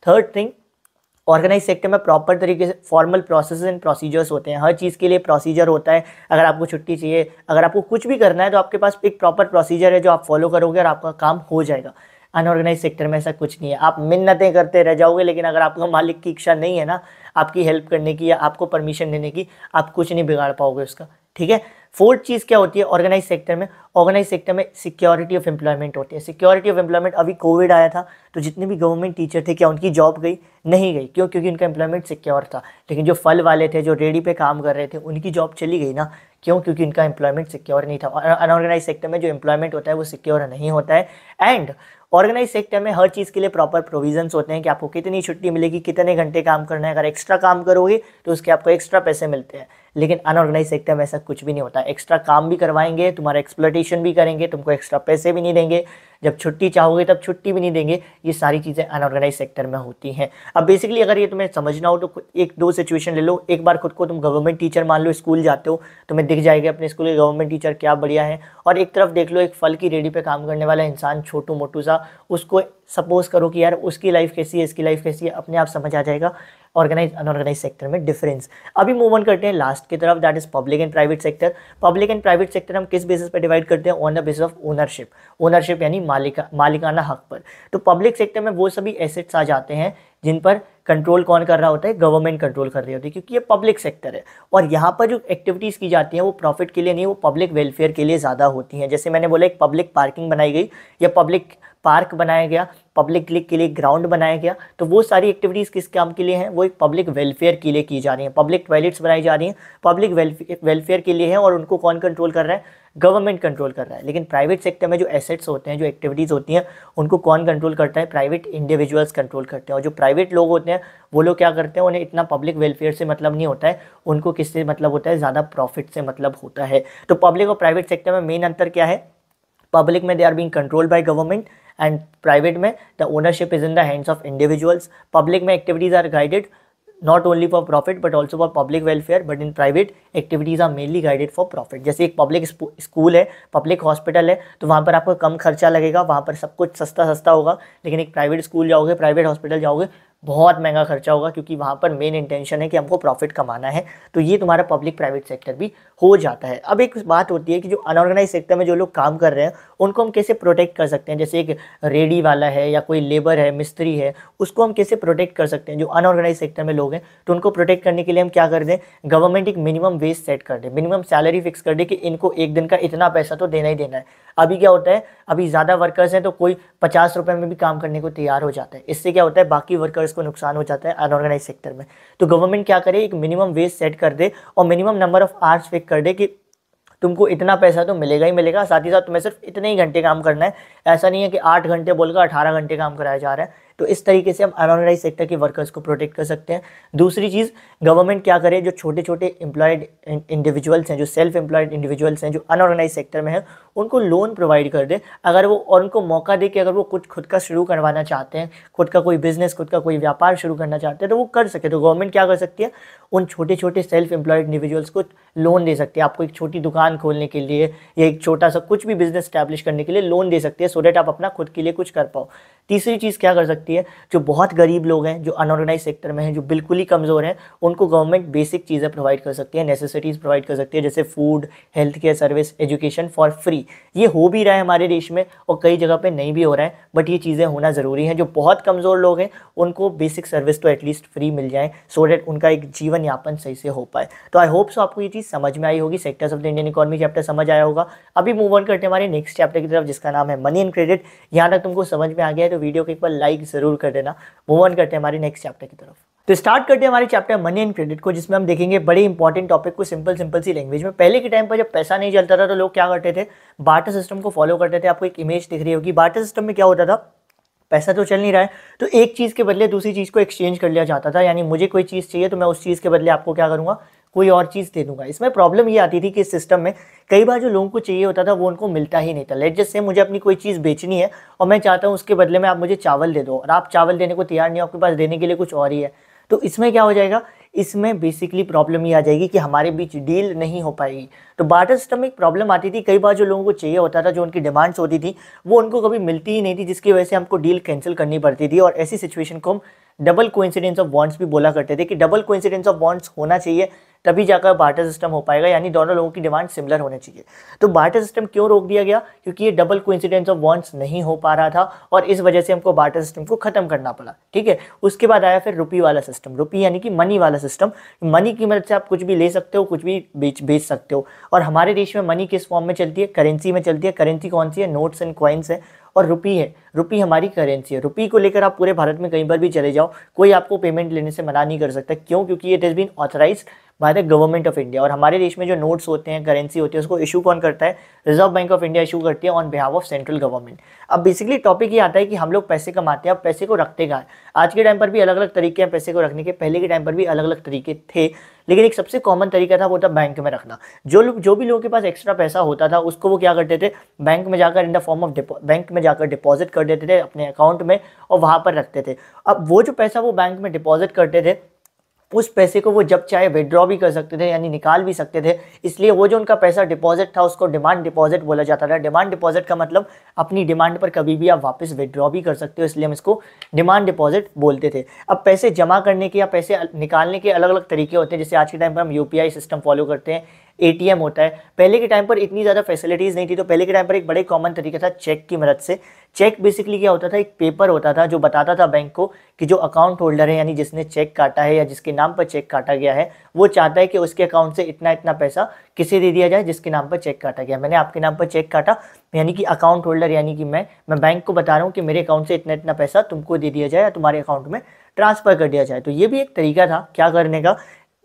थर्ड थिंग ऑर्गेनाइज सेक्टर में प्रॉपर तरीके से फॉर्मल प्रोसेस एंड प्रोसीजर्स होते हैं हर चीज़ के लिए प्रोसीजर होता है अगर आपको छुट्टी चाहिए अगर आपको कुछ भी करना है तो आपके पास एक प्रॉपर प्रोसीजर है जो आप फॉलो करोगे और आपका काम हो जाएगा अनऑर्गेनाइज सेक्टर में ऐसा कुछ नहीं है आप मिन्नतें करते रह जाओगे लेकिन अगर आपका मालिक की इच्छा नहीं है ना आपकी हेल्प करने की या आपको परमिशन देने की आप कुछ नहीं बिगाड़ पाओगे उसका ठीक है फोर्थ चीज़ क्या होती है ऑर्गेनाइज सेक्टर में ऑर्गेनाइज सेक्टर में सिक्योरिटी ऑफ एम्प्लॉयमेंट होती है सिक्योरिटी ऑफ एम्प्लॉयमेंट अभी कोविड आया था तो जितने भी गवर्नमेंट टीचर थे क्या उनकी जॉब गई नहीं गई क्यों क्योंकि उनका एम्प्लॉयमेंट सिक्योर था लेकिन जो फल वाले थे जो रेडी पे काम कर रहे थे उनकी जॉब चली गई ना क्यों क्योंकि इनका एम्प्लॉयमेंट सिक्योर नहीं था अनऑर्गेनाइज सेक्टर में जो एम्प्लॉयमेंट होता है वो सिक्योर नहीं होता है एंड ऑर्गेनाइज सेक्टर में हर चीज़ के लिए प्रॉपर प्रोविजंस होते हैं कि आपको कितनी छुट्टी मिलेगी कितने घंटे काम करना है अगर एक्स्ट्रा काम करोगे तो उसके आपको एक्स्ट्रा पैसे मिलते हैं लेकिन अनऑर्गेनाइज सेक्टर में ऐसा कुछ भी नहीं होता एक्स्ट्रा काम भी करवाएंगे तुम्हारा एक्सप्लोटेशन भी करेंगे तुमको एक्स्ट्रा पैसे भी नहीं देंगे जब छुट्टी चाहोगे तब छुट्टी भी नहीं देंगे ये सारी चीज़ें अनऑर्गेनाइज सेक्टर में होती हैं अब बेसिकली अगर ये तुम्हें समझना हो तो एक दो सिचुएशन ले लो एक बार खुद को तुम गवर्नमेंट टीचर मान लो स्कूल जाते हो तुम्हें दिख जाएगा अपने स्कूल के गवर्नमेंट टीचर क्या बढ़िया है और एक तरफ देख लो एक फल की रेडी पर काम करने वाला इंसान छोटू मोटू सा उसको सपोज करो कि यार उसकी लाइफ कैसी है इसकी लाइफ कैसी है अपने आप समझ आ जाएगा ऑर्गेनाइज अनऑर्गेनाइज सेक्टर में डिफरेंस अभी मूव ऑन करते हैं लास्ट की तरफ that is public and private sector public and private sector हम किस बेसिस पर डिवाइड करते हैं on the basis of ownership ownership यानी मालिका मालिकाना हक पर तो पब्लिक सेक्टर में वो सभी एसेट्स आ जाते हैं जिन पर कंट्रोल कौन कर रहा होता है गवर्नमेंट कंट्रोल कर रही होती है क्योंकि ये पब्लिक सेक्टर है और यहाँ पर जो एक्टिविटीज़ की जाती हैं वो प्रॉफिट के लिए नहीं वो पब्लिक वेलफेयर के लिए ज़्यादा होती हैं जैसे मैंने बोला एक पब्लिक पार्किंग बनाई गई या पब्लिक पार्क बनाया गया पब्लिक के लिए ग्राउंड बनाया गया तो वो सारी एक्टिविटीज़ किस काम के लिए हैं वो एक पब्लिक वेलफेयर के लिए की जा रही हैं पब्लिक टॉयलेट्स बनाई जा रही हैं पब्लिक वेलफेयर के लिए है और उनको कौन कंट्रोल कर रहा है गवर्नमेंट कंट्रोल कर रहा है लेकिन प्राइवेट सेक्टर में जो एसेट्स होते हैं जो एक्टिविटीज़ होती हैं उनको कौन कंट्रोल करता है प्राइवेट इंडिविजुअल्स कंट्रोल करते हैं और जो प्राइवेट लोग होते हैं वो लोग क्या करते हैं उन्हें इतना पब्लिक वेलफेयर से मतलब नहीं होता है उनको किससे मतलब होता है ज़्यादा प्रॉफिट से मतलब होता है तो पब्लिक और प्राइवेट सेक्टर में मेन अंतर क्या है पब्लिक में they are being controlled by government and private में the ownership is in the hands of individuals public में activities are guided not only for profit but also for public welfare but in private activities are mainly guided for profit जैसे एक public school है public hospital है तो वहाँ पर आपको कम खर्चा लगेगा वहाँ पर सब कुछ सस्ता सस्ता होगा लेकिन एक प्राइवेट स्कूल जाओगे प्राइवेट हॉस्पिटल जाओगे बहुत महंगा खर्चा होगा क्योंकि वहाँ पर मेन इंटेंशन है कि हमको प्रॉफिट कमाना है तो ये तुम्हारा पब्लिक प्राइवेट सेक्टर भी हो जाता है अब एक बात होती है कि जो अनऑर्गेनाइज सेक्टर में जो लोग काम कर रहे हैं उनको हम कैसे प्रोटेक्ट कर सकते हैं जैसे एक रेडी वाला है या कोई लेबर है मिस्त्री है उसको हम कैसे प्रोटेक्ट कर सकते हैं जो अनऑर्गेनाइज सेक्टर में लोग हैं तो उनको प्रोटेक्ट करने के लिए हम क्या कर दें गवर्नमेंट एक मिनिमम वेज सेट कर दें मिनिमम सैलरी फिक्स कर दें कि इनको एक दिन का इतना पैसा तो देना ही देना है अभी क्या होता है अभी ज़्यादा वर्कर्स हैं तो कोई पचास रुपये में भी काम करने को तैयार हो जाता है इससे क्या होता है बाकी वर्कर्स को नुकसान हो जाता है अनऑर्गेनाइज सेक्टर में तो गवर्नमेंट क्या करे एक मिनिमम वेज सेट कर दे और minimum number of hours fix कर दे कि तुमको इतना पैसा तो मिलेगा ही मिलेगा साथ ही साथ तुम्हें सिर्फ इतने ही घंटे काम करना है ऐसा नहीं है कि आठ घंटे बोलकर अठारह घंटे काम कराया जा रहा है तो इस तरीके से हम अनऑर्गेनाइज सेक्टर के वर्कर्स को प्रोटेक्ट कर सकते हैं दूसरी चीज़ गवर्नमेंट क्या करे जो छोटे छोटे एम्प्लॉयड इंडिविजुअल्स हैं जो सेल्फ एम्प्लॉयड इंडिविजुअल्स हैं जो अनऑर्गेनाइज सेक्टर में हैं उनको लोन प्रोवाइड कर दे अगर वो और उनको मौका दे कि अगर वो कुछ खुद का शुरू करवाना चाहते हैं खुद का कोई बिजनेस खुद का कोई व्यापार शुरू करना चाहते हैं तो वो कर सके तो गवर्नमेंट क्या कर सकती है उन छोटे छोटे सेल्फ एम्प्लॉयड इंडिविजुअल्स को लोन दे सकती है आपको एक छोटी दुकान खोलने के लिए या एक छोटा सा कुछ भी बिजनेस स्टैब्लिश करने के लिए लोन दे सकती है सो डेट आप अपना खुद के लिए कुछ कर पाओ तीसरी चीज़ क्या कर सकते सकती है जो बहुत गरीब लोग हैं जो अनऑर्गेनाइज सेक्टर में हैं जो बिल्कुल ही कमज़ोर हैं उनको गवर्नमेंट बेसिक चीज़ें प्रोवाइड कर सकती है नेसेसिटीज़ प्रोवाइड कर सकती है जैसे food health care service education for free ये हो भी रहा है हमारे देश में और कई जगह पर नहीं भी हो रहा है बट ये चीज़ें होना ज़रूरी हैं जो बहुत कमज़ोर लोग हैं उनको बेसिक सर्विस तो एटलीस्ट फ्री मिल जाए सो डैट उनका एक जीवन यापन सही से हो पाए तो आई होप सो आपको ये चीज़ समझ में आई होगी sectors of the Indian economy chapter समझ आया होगा अभी मूव ऑन करते हैं हमारे नेक्स्ट चैप्टर की तरफ जिसका नाम है मनी एंड क्रेडिट यहाँ तक तुमको समझ में आ गया है तो वीडियो को एक बार लाइक ज़रूर कर देना मूव ऑन करते हैं हमारी नेक्स्ट चैप्टर की तरफ तो स्टार्ट करते हैं हमारे चैप्टर मनी एंड क्रेडिट को जिसमें हम देखेंगे बड़े इंपॉर्टेंट टॉपिक को सिंपल सिंपल सी लैंग्वेज में पहले के टाइम पर जब पैसा नहीं चलता था तो लोग क्या करते थे बाटर सिस्टम को फॉलो करते थे आपको एक इमेज दिख रही होगी बाटर सिस्टम में क्या होता था पैसा तो चल नहीं रहा है तो एक चीज़ के बदले दूसरी चीज़ को एक्सचेंज कर लिया जाता था यानी मुझे कोई चीज़ चाहिए तो मैं उस चीज़ के बदले आपको क्या करूँगा कोई और चीज़ दे दूंगा इसमें प्रॉब्लम ये आती थी कि इस सिस्टम में कई बार जो लोगों को चाहिए होता था वो उनको मिलता ही नहीं था लेट जस्ट से मुझे अपनी कोई चीज़ बेचनी है और मैं चाहता हूँ उसके बदले में आप मुझे चावल दे दो और आप चावल देने को तैयार नहीं हो आपके पास देने के लिए कुछ और ही है तो इसमें क्या हो जाएगा इसमें बेसिकली प्रॉब्लम ये आ जाएगी कि हमारे बीच डील नहीं हो पाएगी तो बार्टर सिस्टम में एक प्रॉब्लम आती थी कई बार जो लोगों को चाहिए होता था जो उनकी डिमांड्स होती थी वो उनको कभी मिलती ही नहीं थी जिसकी वजह से हमको डील कैंसिल करनी पड़ती थी और ऐसी सिचुएशन को हम डबल कोइंसिडेंस ऑफ बॉन्ड्स भी बोला करते थे कि डबल कोइंसिडेंस ऑफ बॉन्ड्स होना चाहिए तभी जाकर बार्टर सिस्टम हो पाएगा यानी दोनों लोगों की डिमांड सिमिलर होने चाहिए तो बार्टर सिस्टम क्यों रोक दिया गया क्योंकि ये डबल कोइंसिडेंस ऑफ वॉन्ट्स नहीं हो पा रहा था और इस वजह से हमको बार्टर सिस्टम को ख़त्म करना पड़ा ठीक है उसके बाद आया फिर रुपी वाला सिस्टम रुपी यानी कि मनी वाला सिस्टम मनी की मदद से आप कुछ भी ले सकते हो कुछ भी बेच बेच सकते हो और हमारे देश में मनी किस फॉर्म में चलती है करेंसी में चलती है करेंसी कौन सी है नोट्स एंड कॉइन्स है और रुपी है रुपी हमारी करेंसी है रुपी को लेकर आप पूरे भारत में कहीं पर भी चले जाओ कोई आपको पेमेंट लेने से मना नहीं कर सकता क्यों क्योंकि it is been authorised by the government of India और हमारे देश में जो नोट्स होते हैं करेंसी होती है उसको इशू कौन करता है Reserve Bank of India issue करती है on behalf of central government अब बेसिकली टॉपिक ये आता है कि हम लोग पैसे कमाते हैं अब पैसे को रखते गए आज के टाइम पर भी अलग अलग तरीके हैं पैसे को रखने के पहले के टाइम पर भी अलग अलग तरीके थे लेकिन एक सबसे कॉमन तरीका था वो था बैंक में रखना जो लोग जो भी लोगों के पास एक्स्ट्रा पैसा होता था उसको वो क्या करते थे बैंक में जाकर in the form of bank में जाकर डिपॉजिट कर देते थे अपने अकाउंट में और वहाँ पर रखते थे अब वो जो पैसा वो बैंक में डिपॉजिट करते थे उस पैसे को वो जब चाहे विड्रॉ भी कर सकते थे यानी निकाल भी सकते थे इसलिए वो जो उनका पैसा डिपॉजिट था उसको डिमांड डिपॉजिट बोला जाता था डिमांड डिपॉजिट का मतलब अपनी डिमांड पर कभी भी आप वापस विड्रॉ भी कर सकते हो इसलिए हम इसको डिमांड डिपॉजिट बोलते थे अब पैसे जमा करने के या पैसे निकालने के अलग अलग तरीके होते हैं जैसे आज के टाइम पर हम यू सिस्टम फॉलो करते हैं एटीएम होता है पहले के टाइम पर इतनी ज़्यादा फैसिलिटीज़ नहीं थी तो पहले के टाइम पर एक बड़े कॉमन तरीका था चेक की मदद से चेक बेसिकली क्या होता था एक पेपर होता था जो बताता था बैंक को कि जो अकाउंट होल्डर है यानी जिसने चेक काटा है या जिसके नाम पर चेक काटा गया है वो चाहता है कि उसके अकाउंट से इतना इतना पैसा किसे दे दिया जाए जिसके नाम पर चेक काटा गया मैंने आपके नाम पर चेक काटा यानी कि अकाउंट होल्डर यानी कि मैं मैं बैंक को बता रहा हूँ कि मेरे अकाउंट से इतना इतना पैसा तुमको दे दिया जाए या तुम्हारे अकाउंट में ट्रांसफ़र कर दिया जाए तो ये भी एक तरीका था क्या करने का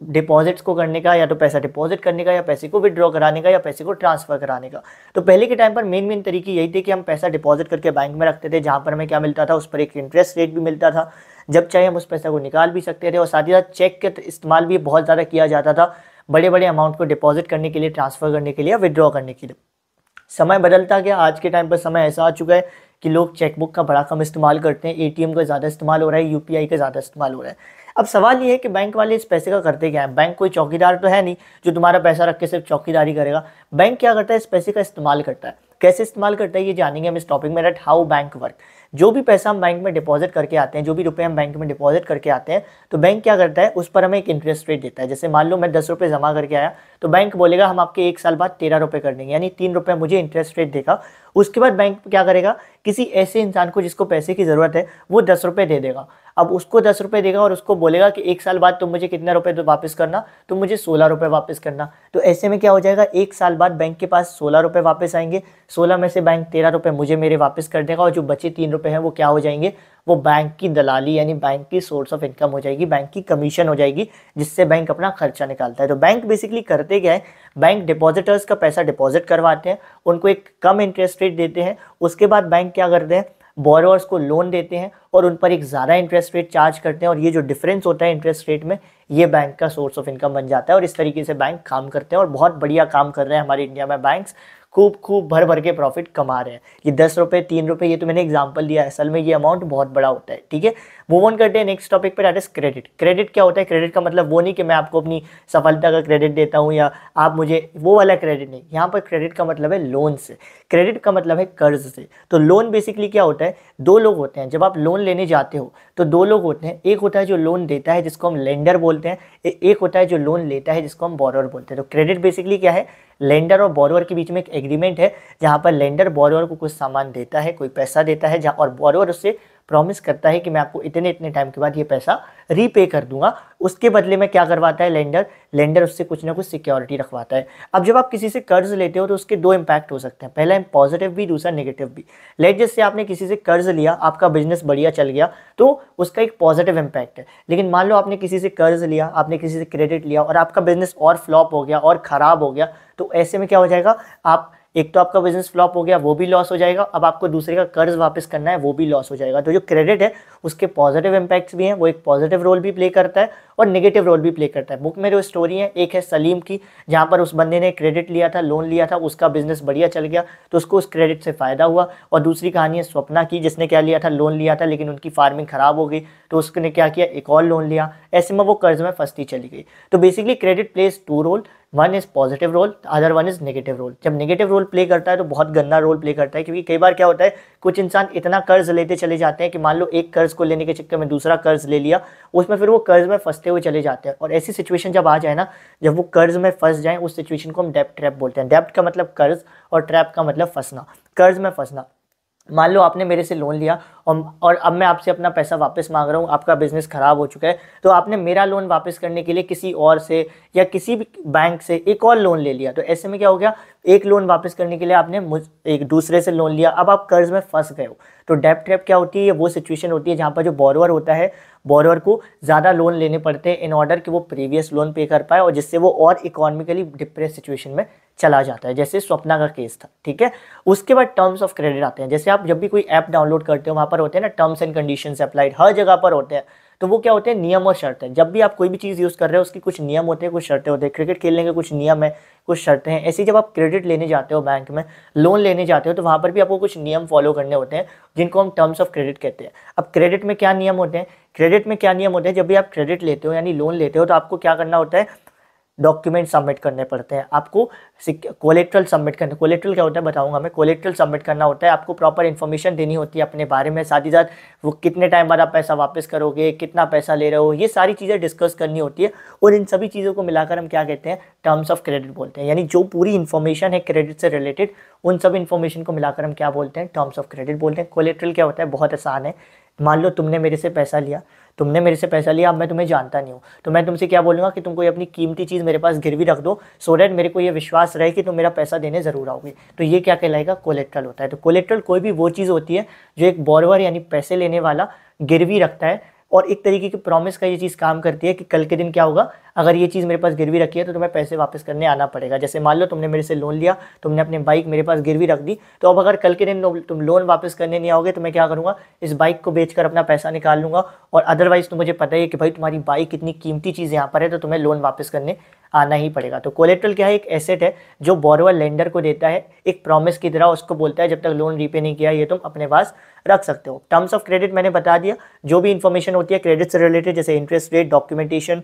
डिपॉजिट्स को करने का या तो पैसा डिपॉजिट करने का या पैसे को विदड्रॉ कराने का या पैसे को ट्रांसफ़र कराने का तो पहले के टाइम पर मेन मेन तरीके यही थे कि हम पैसा डिपॉजिट करके बैंक में रखते थे जहाँ पर हमें क्या मिलता था उस पर एक इंटरेस्ट रेट भी मिलता था जब चाहे हम उस पैसा को निकाल भी सकते थे और साथ ही साथ चेक का इस्तेमाल भी बहुत ज़्यादा किया जाता था बड़े बड़े अमाउंट को डिपॉजिट करने के लिए ट्रांसफ़र करने के लिए या विड्रॉ करने के लिए समय बदलता गया आज के टाइम पर समय ऐसा आ चुका है कि लोग चेकबुक का बड़ा कम इस्तेमाल करते हैं एटीएम का ज़्यादा इस्तेमाल हो रहा है यूपीआई का ज़्यादा इस्तेमाल हो रहा है अब सवाल ये है कि बैंक वाले इस पैसे का करते क्या है बैंक कोई चौकीदार तो है नहीं जो तुम्हारा पैसा रख के सिर्फ चौकीदारी करेगा बैंक क्या करता है इस पैसे का इस्तेमाल करता है कैसे इस्तेमाल करता है ये जानेंगे हम इस टॉपिक में डेट हाउ बैंक वर्क जो भी पैसा हम बैंक में डिपॉजिट करके आते हैं जो भी रुपए हम बैंक में डिपॉजिट करके आते हैं तो बैंक क्या करता है उस पर हमें एक इंटरेस्ट रेट देता है जैसे मान लो मैं दस रुपये जमा करके आया तो बैंक बोलेगा हम आपके एक साल बाद तेरह रुपये कर देंगे यानी तीन रुपये मुझे इंटरेस्ट रेट देगा उसके बाद बैंक क्या करेगा किसी ऐसे इंसान को जिसको पैसे की ज़रूरत है वो दस रुपये दे देगा अब उसको दस रुपये देगा और उसको बोलेगा कि एक साल बाद तुम मुझे कितने रुपये वापस करना तुम मुझे सोलह रुपये वापस करना तो ऐसे में क्या हो जाएगा एक साल बाद बैंक के पास सोलह रुपये वापस आएंगे सोलह में से बैंक तेरह रुपये मुझे मेरे वापस कर देगा और जो बचे तीन रुपये हैं वो क्या हो जाएंगे वो बैंक की दलाली यानी बैंक की सोर्स ऑफ इनकम हो जाएगी बैंक की कमीशन हो जाएगी जिससे बैंक अपना खर्चा निकालता है तो बैंक बेसिकली करते क्या है बैंक डिपॉजिटर्स का पैसा डिपॉजिट करवाते हैं उनको एक कम इंटरेस्ट रेट देते हैं उसके बाद बैंक क्या करते हैं बोरोअर्स को लोन देते हैं और उन पर एक ज़्यादा इंटरेस्ट रेट चार्ज करते हैं और ये जो डिफरेंस होता है इंटरेस्ट रेट में ये बैंक का सोर्स ऑफ इनकम बन जाता है और इस तरीके से बैंक काम करते हैं और बहुत बढ़िया काम कर रहे हैं हमारे इंडिया में बैंक्स खूब खूब भर भर के प्रॉफिट कमा रहे हैं ये दस रुपये तीन रुपये ये तो मैंने एग्जाम्पल दिया है असल में ये अमाउंट बहुत बड़ा होता है ठीक है मूव ऑन करते हैं नेक्स्ट टॉपिक पर दैट इज क्रेडिट क्रेडिट क्या होता है क्रेडिट का मतलब वो नहीं कि मैं आपको अपनी सफलता का क्रेडिट देता हूँ या आप मुझे वो वाला क्रेडिट नहीं यहाँ पर क्रेडिट का मतलब है लोन से क्रेडिट का मतलब है कर्ज से तो लोन बेसिकली क्या होता है दो लोग होते हैं जब आप लोन लेने जाते हो तो दो लोग होते हैं एक होता है जो लोन देता है जिसको हम लेंडर बोलते हैं एक होता है जो लोन लेता है जिसको हम बोरोर बोलते हैं तो क्रेडिट बेसिकली क्या है लेंडर और बॉरोअर के बीच में एक एग्रीमेंट है जहाँ पर लेंडर बॉरोअर को कुछ सामान देता है कोई पैसा देता है जहाँ और बॉरोअर उससे प्रॉमिस करता है कि मैं आपको इतने इतने टाइम के बाद ये पैसा रीपे कर दूंगा उसके बदले में क्या करवाता है लेंडर लेंडर उससे कुछ ना कुछ सिक्योरिटी रखवाता है अब जब आप किसी से कर्ज लेते हो तो उसके दो इम्पैक्ट हो सकते हैं पहला पॉजिटिव भी दूसरा नेगेटिव भी लेट जैसे आपने किसी से कर्ज लिया आपका बिजनेस बढ़िया चल गया तो उसका एक पॉजिटिव इम्पैक्ट है लेकिन मान लो आपने किसी से कर्ज लिया आपने किसी से क्रेडिट लिया और आपका बिजनेस और फ्लॉप हो गया और ख़राब हो गया तो ऐसे में क्या हो जाएगा आप एक तो आपका बिजनेस फ्लॉप हो गया वो भी लॉस हो जाएगा अब आपको दूसरे का कर्ज वापस करना है वो भी लॉस हो जाएगा तो जो क्रेडिट है उसके पॉजिटिव इम्पैक्ट्स भी हैं वो एक पॉजिटिव रोल भी प्ले करता है और नेगेटिव रोल भी प्ले करता है बुक में जो स्टोरी है एक है सलीम की जहाँ पर उस बंदे ने क्रेडिट लिया था लोन लिया था उसका बिजनेस बढ़िया चल गया तो उसको उस क्रेडिट से फ़ायदा हुआ और दूसरी कहानी है स्वप्ना की जिसने क्या लिया था लोन लिया था लेकिन उनकी फार्मिंग ख़राब हो गई तो उसने क्या किया एक और लोन लिया ऐसे में वो कर्ज में फंसती चली गई तो basically credit plays two role one is positive role other one is negative role जब नेगेटिव रोल प्ले करता है तो बहुत गंदा रोल प्ले करता है क्योंकि कई बार क्या होता है कुछ इंसान इतना कर्ज लेते चले जाते हैं कि मान लो एक कर्ज को लेने के चक्कर में दूसरा कर्ज ले लिया उसमें फिर वो कर्ज में फंसते हुए चले जाते हैं और ऐसी सिचुएशन जब आ जाए ना जब वो कर्ज में फंस जाए उस सिचुएशन को हम डेप्ट ट्रैप बोलते हैं डेप्ट का मतलब कर्ज और ट्रैप का मतलब फंसना कर्ज में फंसना मान लो आपने मेरे से लोन लिया और अब मैं आपसे अपना पैसा वापस मांग रहा हूँ आपका बिजनेस ख़राब हो चुका है तो आपने मेरा लोन वापस करने के लिए किसी और से या किसी भी बैंक से एक और लोन ले लिया तो ऐसे में क्या हो गया एक लोन वापस करने के लिए आपने एक दूसरे से लोन लिया अब आप कर्ज में फंस गए हो तो डेप ट्रैप क्या होती है वो सिचुएशन होती है जहाँ पर जो बोरवर होता है बोरवर को ज़्यादा लोन लेने पड़ते हैं इन ऑर्डर कि वो प्रीवियस लोन पे कर पाए और जिससे वो और इकोनॉमिकली डिप्रेस सिचुएशन में चला जाता है जैसे स्वप्ना का केस था ठीक है उसके बाद टर्म्स ऑफ क्रेडिट आते हैं जैसे आप जब भी कोई ऐप डाउनलोड करते हो वहाँ पर पर होते हैं ना टर्म्स एंड कंडीशन अप्लाइड हर जगह पर होते हैं तो वो क्या होते हैं नियम और शर्त है जब भी आप कोई भी चीज़ यूज़ कर रहे हो उसकी कुछ नियम होते हैं कुछ शर्तें होते हैं क्रिकेट खेलने के कुछ नियम है कुछ शर्तें हैं ऐसे जब आप क्रेडिट लेने जाते हो बैंक में लोन लेने जाते हो तो वहाँ पर भी आपको कुछ नियम फॉलो करने होते हैं जिनको हम टर्म्स ऑफ क्रेडिट कहते हैं अब क्रेडिट में क्या नियम होते हैं क्रेडिट में क्या नियम होते हैं जब भी आप क्रेडिट लेते हो यानी लोन लेते हो तो आपको क्या करना होता है डॉक्यूमेंट सबमिट करने पड़ते हैं आपको कोलेक्ट्रल सबमिट करने कोलेक्ट्रल क्या होता है बताऊंगा मैं कोलेक्ट्रल सबमिट करना होता है आपको प्रॉपर इन्फॉर्मेशन देनी होती है अपने बारे में साथ ही साथ वो कितने टाइम बाद आप पैसा वापस करोगे कितना पैसा ले रहे हो ये सारी चीज़ें डिस्कस करनी होती है और इन सभी चीज़ों को मिलाकर हम क्या कहते हैं टर्म्स ऑफ क्रेडिट बोलते हैं यानी जो पूरी इन्फॉर्मेशन है क्रेडिट से रिलेटेड उन सब इन्फॉर्मेशन को मिलाकर हम क्या बोलते हैं टर्म्स ऑफ क्रेडिट बोलते हैं कोलेक्ट्रल क्या होता है बहुत आसान है मान लो तुमने मेरे से पैसा लिया तुमने मेरे से पैसा लिया अब मैं तुम्हें जानता नहीं हूँ तो मैं तुमसे क्या बोलूँगा कि तुम कोई अपनी कीमती चीज़ मेरे पास गिरवी रख दो सो डैट मेरे को ये विश्वास रहे कि तुम मेरा पैसा देने ज़रूर आओगे तो ये क्या कहलाएगा कोलेट्रल होता है तो कोलेट्रल कोई भी वो चीज़ होती है जो एक बॉरवर यानी पैसे लेने वाला गिरवी रखता है और एक तरीके की प्रॉमिस का ये चीज़ काम करती है कि कल के दिन क्या होगा अगर ये चीज़ मेरे पास गिरवी रखी है तो तुम्हें पैसे वापस करने आना पड़ेगा जैसे मान लो तुमने मेरे से लोन लिया तुमने अपनी बाइक मेरे पास गिरवी रख दी तो अब अगर कल के दिन तुम लोन वापस करने नहीं आओगे तो मैं क्या करूँगा इस बाइक को बेचकर अपना पैसा निकाल लूँगा और अदरवाइज़ तो मुझे पता ही है कि भाई तुम्हारी बाइक इतनी कीमती चीज़ यहाँ पर है तो तुम्हें लोन वापस करने आना ही पड़ेगा तो कोलेट्रल क्या है एक एसेट है जो बोरोवर लेंडर को देता है एक प्रॉमिस की तरह उसको बोलता है जब तक लोन रीपे नहीं किया ये तुम अपने पास रख सकते हो टर्म्स ऑफ क्रेडिट मैंने बता दिया जो भी इन्फॉर्मेशन होती है क्रेडिट से रिलेटेड जैसे interest rate documentation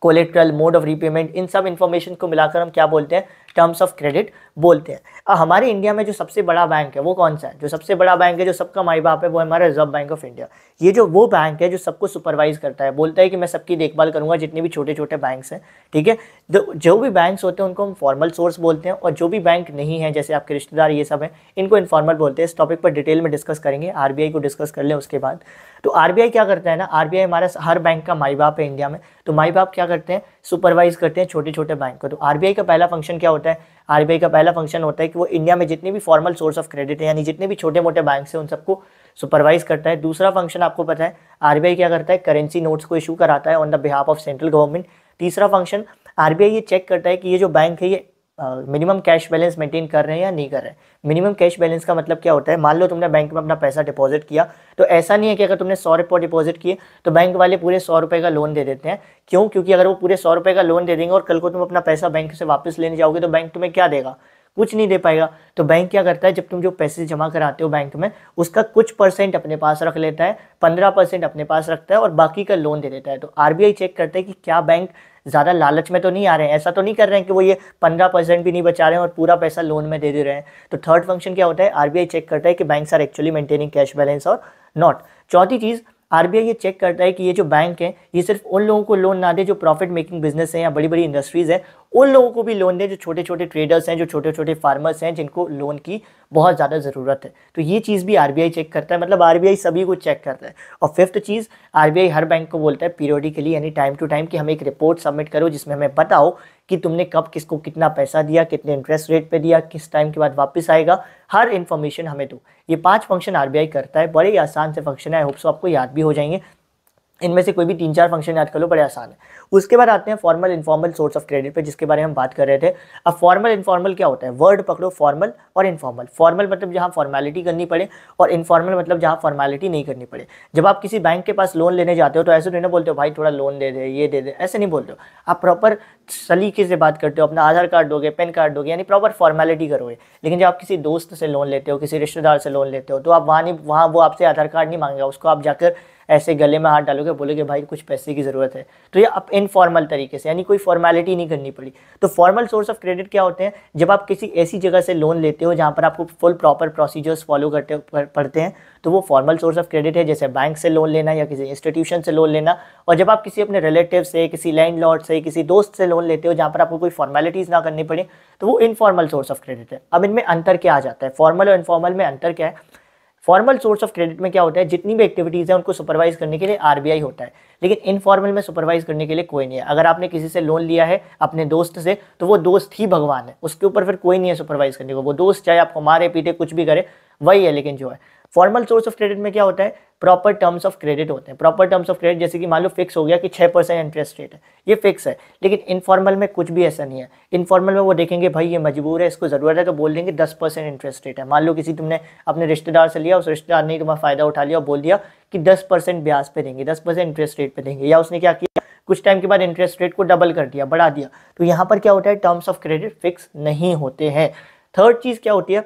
collateral mode of repayment इन सब इन्फॉर्मेशन को मिलाकर हम क्या बोलते हैं टर्म्स ऑफ क्रेडिट बोलते हैं हमारे इंडिया में जो सबसे बड़ा बैंक है वो कौन सा है जो सबसे बड़ा बैंक है जो सबका माई बाप है वो हमारा रिजर्व बैंक ऑफ इंडिया ये जो वो बैंक है जो सबको सुपरवाइज करता है बोलता है कि मैं सबकी देखभाल करूंगा जितने भी छोटे छोटे बैंक हैं ठीक है तो जो भी बैंक होते हैं उनको हम फॉर्मल सोर्स बोलते हैं और जो भी बैंक नहीं है जैसे आपके रिश्तेदार ये सब हैं इनको इनफॉर्मल बोलते हैं इस टॉपिक पर डिटेल में डिस्कस करेंगे आर को डिस्कस कर लें उसके बाद तो आर क्या करता है ना आर हमारा हर बैंक का माई बाप है इंडिया में तो माई बाप क्या करते हैं सुपरवाइज करते हैं छोटे छोटे बैंक को तो आरबीआई का पहला फंक्शन क्या होता है आरबीआई का पहला फंक्शन होता है कि वो इंडिया में जितने भी फॉर्मल सोर्स ऑफ क्रेडिट है यानी जितने भी छोटे मोटे बैंक हैं उन सबको सुपरवाइज करता है दूसरा फंक्शन आपको पता है आरबीआई क्या करता है करेंसी नोट्स को इशू कराता है on the behalf of central government तीसरा फंक्शन आरबीआई ये चेक करता है कि ये जो बैंक है ये मिनिमम कैश बैलेंस मेंटेन कर रहे हैं या नहीं कर रहे हैं मिनिमम कैश बैलेंस का मतलब क्या होता है मान लो तुमने बैंक में अपना पैसा डिपॉजिट किया तो ऐसा नहीं है कि अगर तुमने सौ रुपये डिपॉजिट किए तो बैंक वाले पूरे सौ रुपये का लोन दे देते हैं क्यों क्योंकि अगर वो पूरे सौ रुपये का लोन दे देंगे और कल को तुम अपना पैसा बैंक से वापस लेने जाओगे तो बैंक तुम्हें क्या देगा कुछ नहीं दे पाएगा तो बैंक क्या करता है जब तुम जो पैसे जमा कराते हो बैंक में उसका कुछ परसेंट अपने पास रख लेता है पंद्रह परसेंट अपने पास रखता है और बाकी का लोन दे देता है तो आरबीआई चेक करता है कि क्या बैंक ज़्यादा लालच में तो नहीं आ रहे हैं ऐसा तो नहीं कर रहे हैं कि वो ये पंद्रह परसेंट भी नहीं बचा रहे हैं और पूरा पैसा लोन में दे दे रहे हैं तो थर्ड फंक्शन क्या होता है आरबीआई चेक करता है कि bank are actually maintaining cash balance और नॉट चौथी चीज़ आरबीआई ये चेक करता है कि ये जो बैंक है ये सिर्फ उन लोगों को लोन ना दे जो प्रॉफिट मेकिंग बिजनेस है या बड़ी बड़ी इंडस्ट्रीज़ है उन लोगों को भी लोन दें जो छोटे छोटे ट्रेडर्स हैं जो छोटे छोटे फार्मर्स हैं जिनको लोन की बहुत ज़्यादा ज़रूरत है तो ये चीज़ भी आर चेक करता है मतलब आर सभी को चेक करता है और फिफ्थ चीज़ आर हर बैंक को बोलता है पीरियडिकली यानी टाइम टू टाइम कि हमें एक रिपोर्ट सबमिट करो जिसमें हमें बताओ कि तुमने कब किसको कितना पैसा दिया कितने इंटरेस्ट रेट पे दिया किस टाइम के बाद वापस आएगा हर इन्फॉर्मेशन हमें दो ये पांच फंक्शन आरबीआई करता है बड़े आसान से फंक्शन है आई होप सो आपको याद भी हो जाएंगे इनमें से कोई भी तीन चार फंक्शन याद कर लो बड़े आसान है उसके बाद आते हैं formal informal source of credit पे जिसके बारे में हम बात कर रहे थे अब फॉर्मल इनफॉर्मल क्या होता है वर्ड पकड़ो फॉर्मल और इनफॉर्मल फॉर्मल मतलब जहाँ फॉर्मेलिटी करनी पड़े और इनफॉर्मल मतलब जहाँ फॉर्मेलिटी नहीं करनी पड़े जब आप किसी बैंक के पास लोन लेने जाते हो तो ऐसे नहीं ना बोलते हो भाई थोड़ा लोन दे दे ये दे दे ऐसे नहीं बोलते हो आप प्रॉपर सलीके से बात करते हो अपना आधार कार्ड दोगे पेन कार्ड दोगे यानी प्रॉपर फॉर्मेलिटी करोगे लेकिन जब आप किसी दोस्त से लोन लेते हो किसी रिश्तेदार से लोन लेते हो तो आप वहाँ नहीं वहाँ वो आपसे आधार कार्ड नहीं मांगेगा उसको आप जाकर ऐसे गले में हाथ डालोगे बोलोगे भाई कुछ पैसे की ज़रूरत है तो ये आप इनफॉर्मल तरीके से यानी कोई फॉर्मेलिटी नहीं करनी पड़ी तो फॉर्मल सोर्स ऑफ क्रेडिट क्या होते हैं जब आप किसी ऐसी जगह से लोन लेते हो जहाँ पर आपको फुल प्रॉपर प्रोसीजर्स फॉलो करते पड़ते हैं तो वो फॉर्मल सोर्स ऑफ क्रेडिट है जैसे बैंक से लोन लेना या किसी इंस्टीट्यूशन से लोन लेना और जब आप किसी अपने रिलेटिव से किसी लैंड से किसी दोस्त से लोन लेते हो जहाँ पर आपको कोई फॉर्मेलिटीज़ ना करनी पड़े तो वो इनफॉर्मल सोर्स ऑफ क्रेडिट है अब इनमें अंतर क्या आ जाता है फॉर्मल और इनफॉर्मल में अंतर क्या है फॉर्मल सोर्स ऑफ क्रेडिट में क्या होता है जितनी भी एक्टिविटीज़ हैं उनको सुपरवाइज करने के लिए आरबीआई होता है लेकिन इनफॉर्मल में सुपरवाइज करने के लिए कोई नहीं है अगर आपने किसी से लोन लिया है अपने दोस्त से तो वो दोस्त ही भगवान है उसके ऊपर फिर कोई नहीं है सुपरवाइज करने को वो दोस्त चाहे आपको मारे पीटे कुछ भी करे वही है लेकिन जो है फॉर्मल सोर्स ऑफ क्रेडिट में क्या होता है प्रॉपर टर्म्स ऑफ क्रेडिट होते हैं प्रॉपर टर्म्स ऑफ क्रेडिट जैसे कि मान लो फिक्स हो गया कि छः परसेंट इंटरेस्ट रेट है ये फिक्स है लेकिन इनफॉर्मल में कुछ भी ऐसा नहीं है इनफॉर्मल में वो देखेंगे भाई ये मजबूर है इसको ज़रूरत है तो बोल देंगे दस परसेंट इंटरेस्ट रेट है मान लो किसी तुमने अपने रिश्तेदार से लिया उस रिश्तेदार ने तुम्हारा फ़ायदा उठा लिया और बोल दिया कि दस परसेंट ब्याज पर देंगे दस परसेंट इंटरेस्ट रेट पर देंगे या उसने क्या किया कुछ टाइम के बाद इंटरेस्ट रेट को डबल कर दिया बढ़ा दिया तो यहाँ पर क्या होता है टर्म्स ऑफ क्रेडिट फिक्स नहीं होते हैं थर्ड चीज़ क्या होती है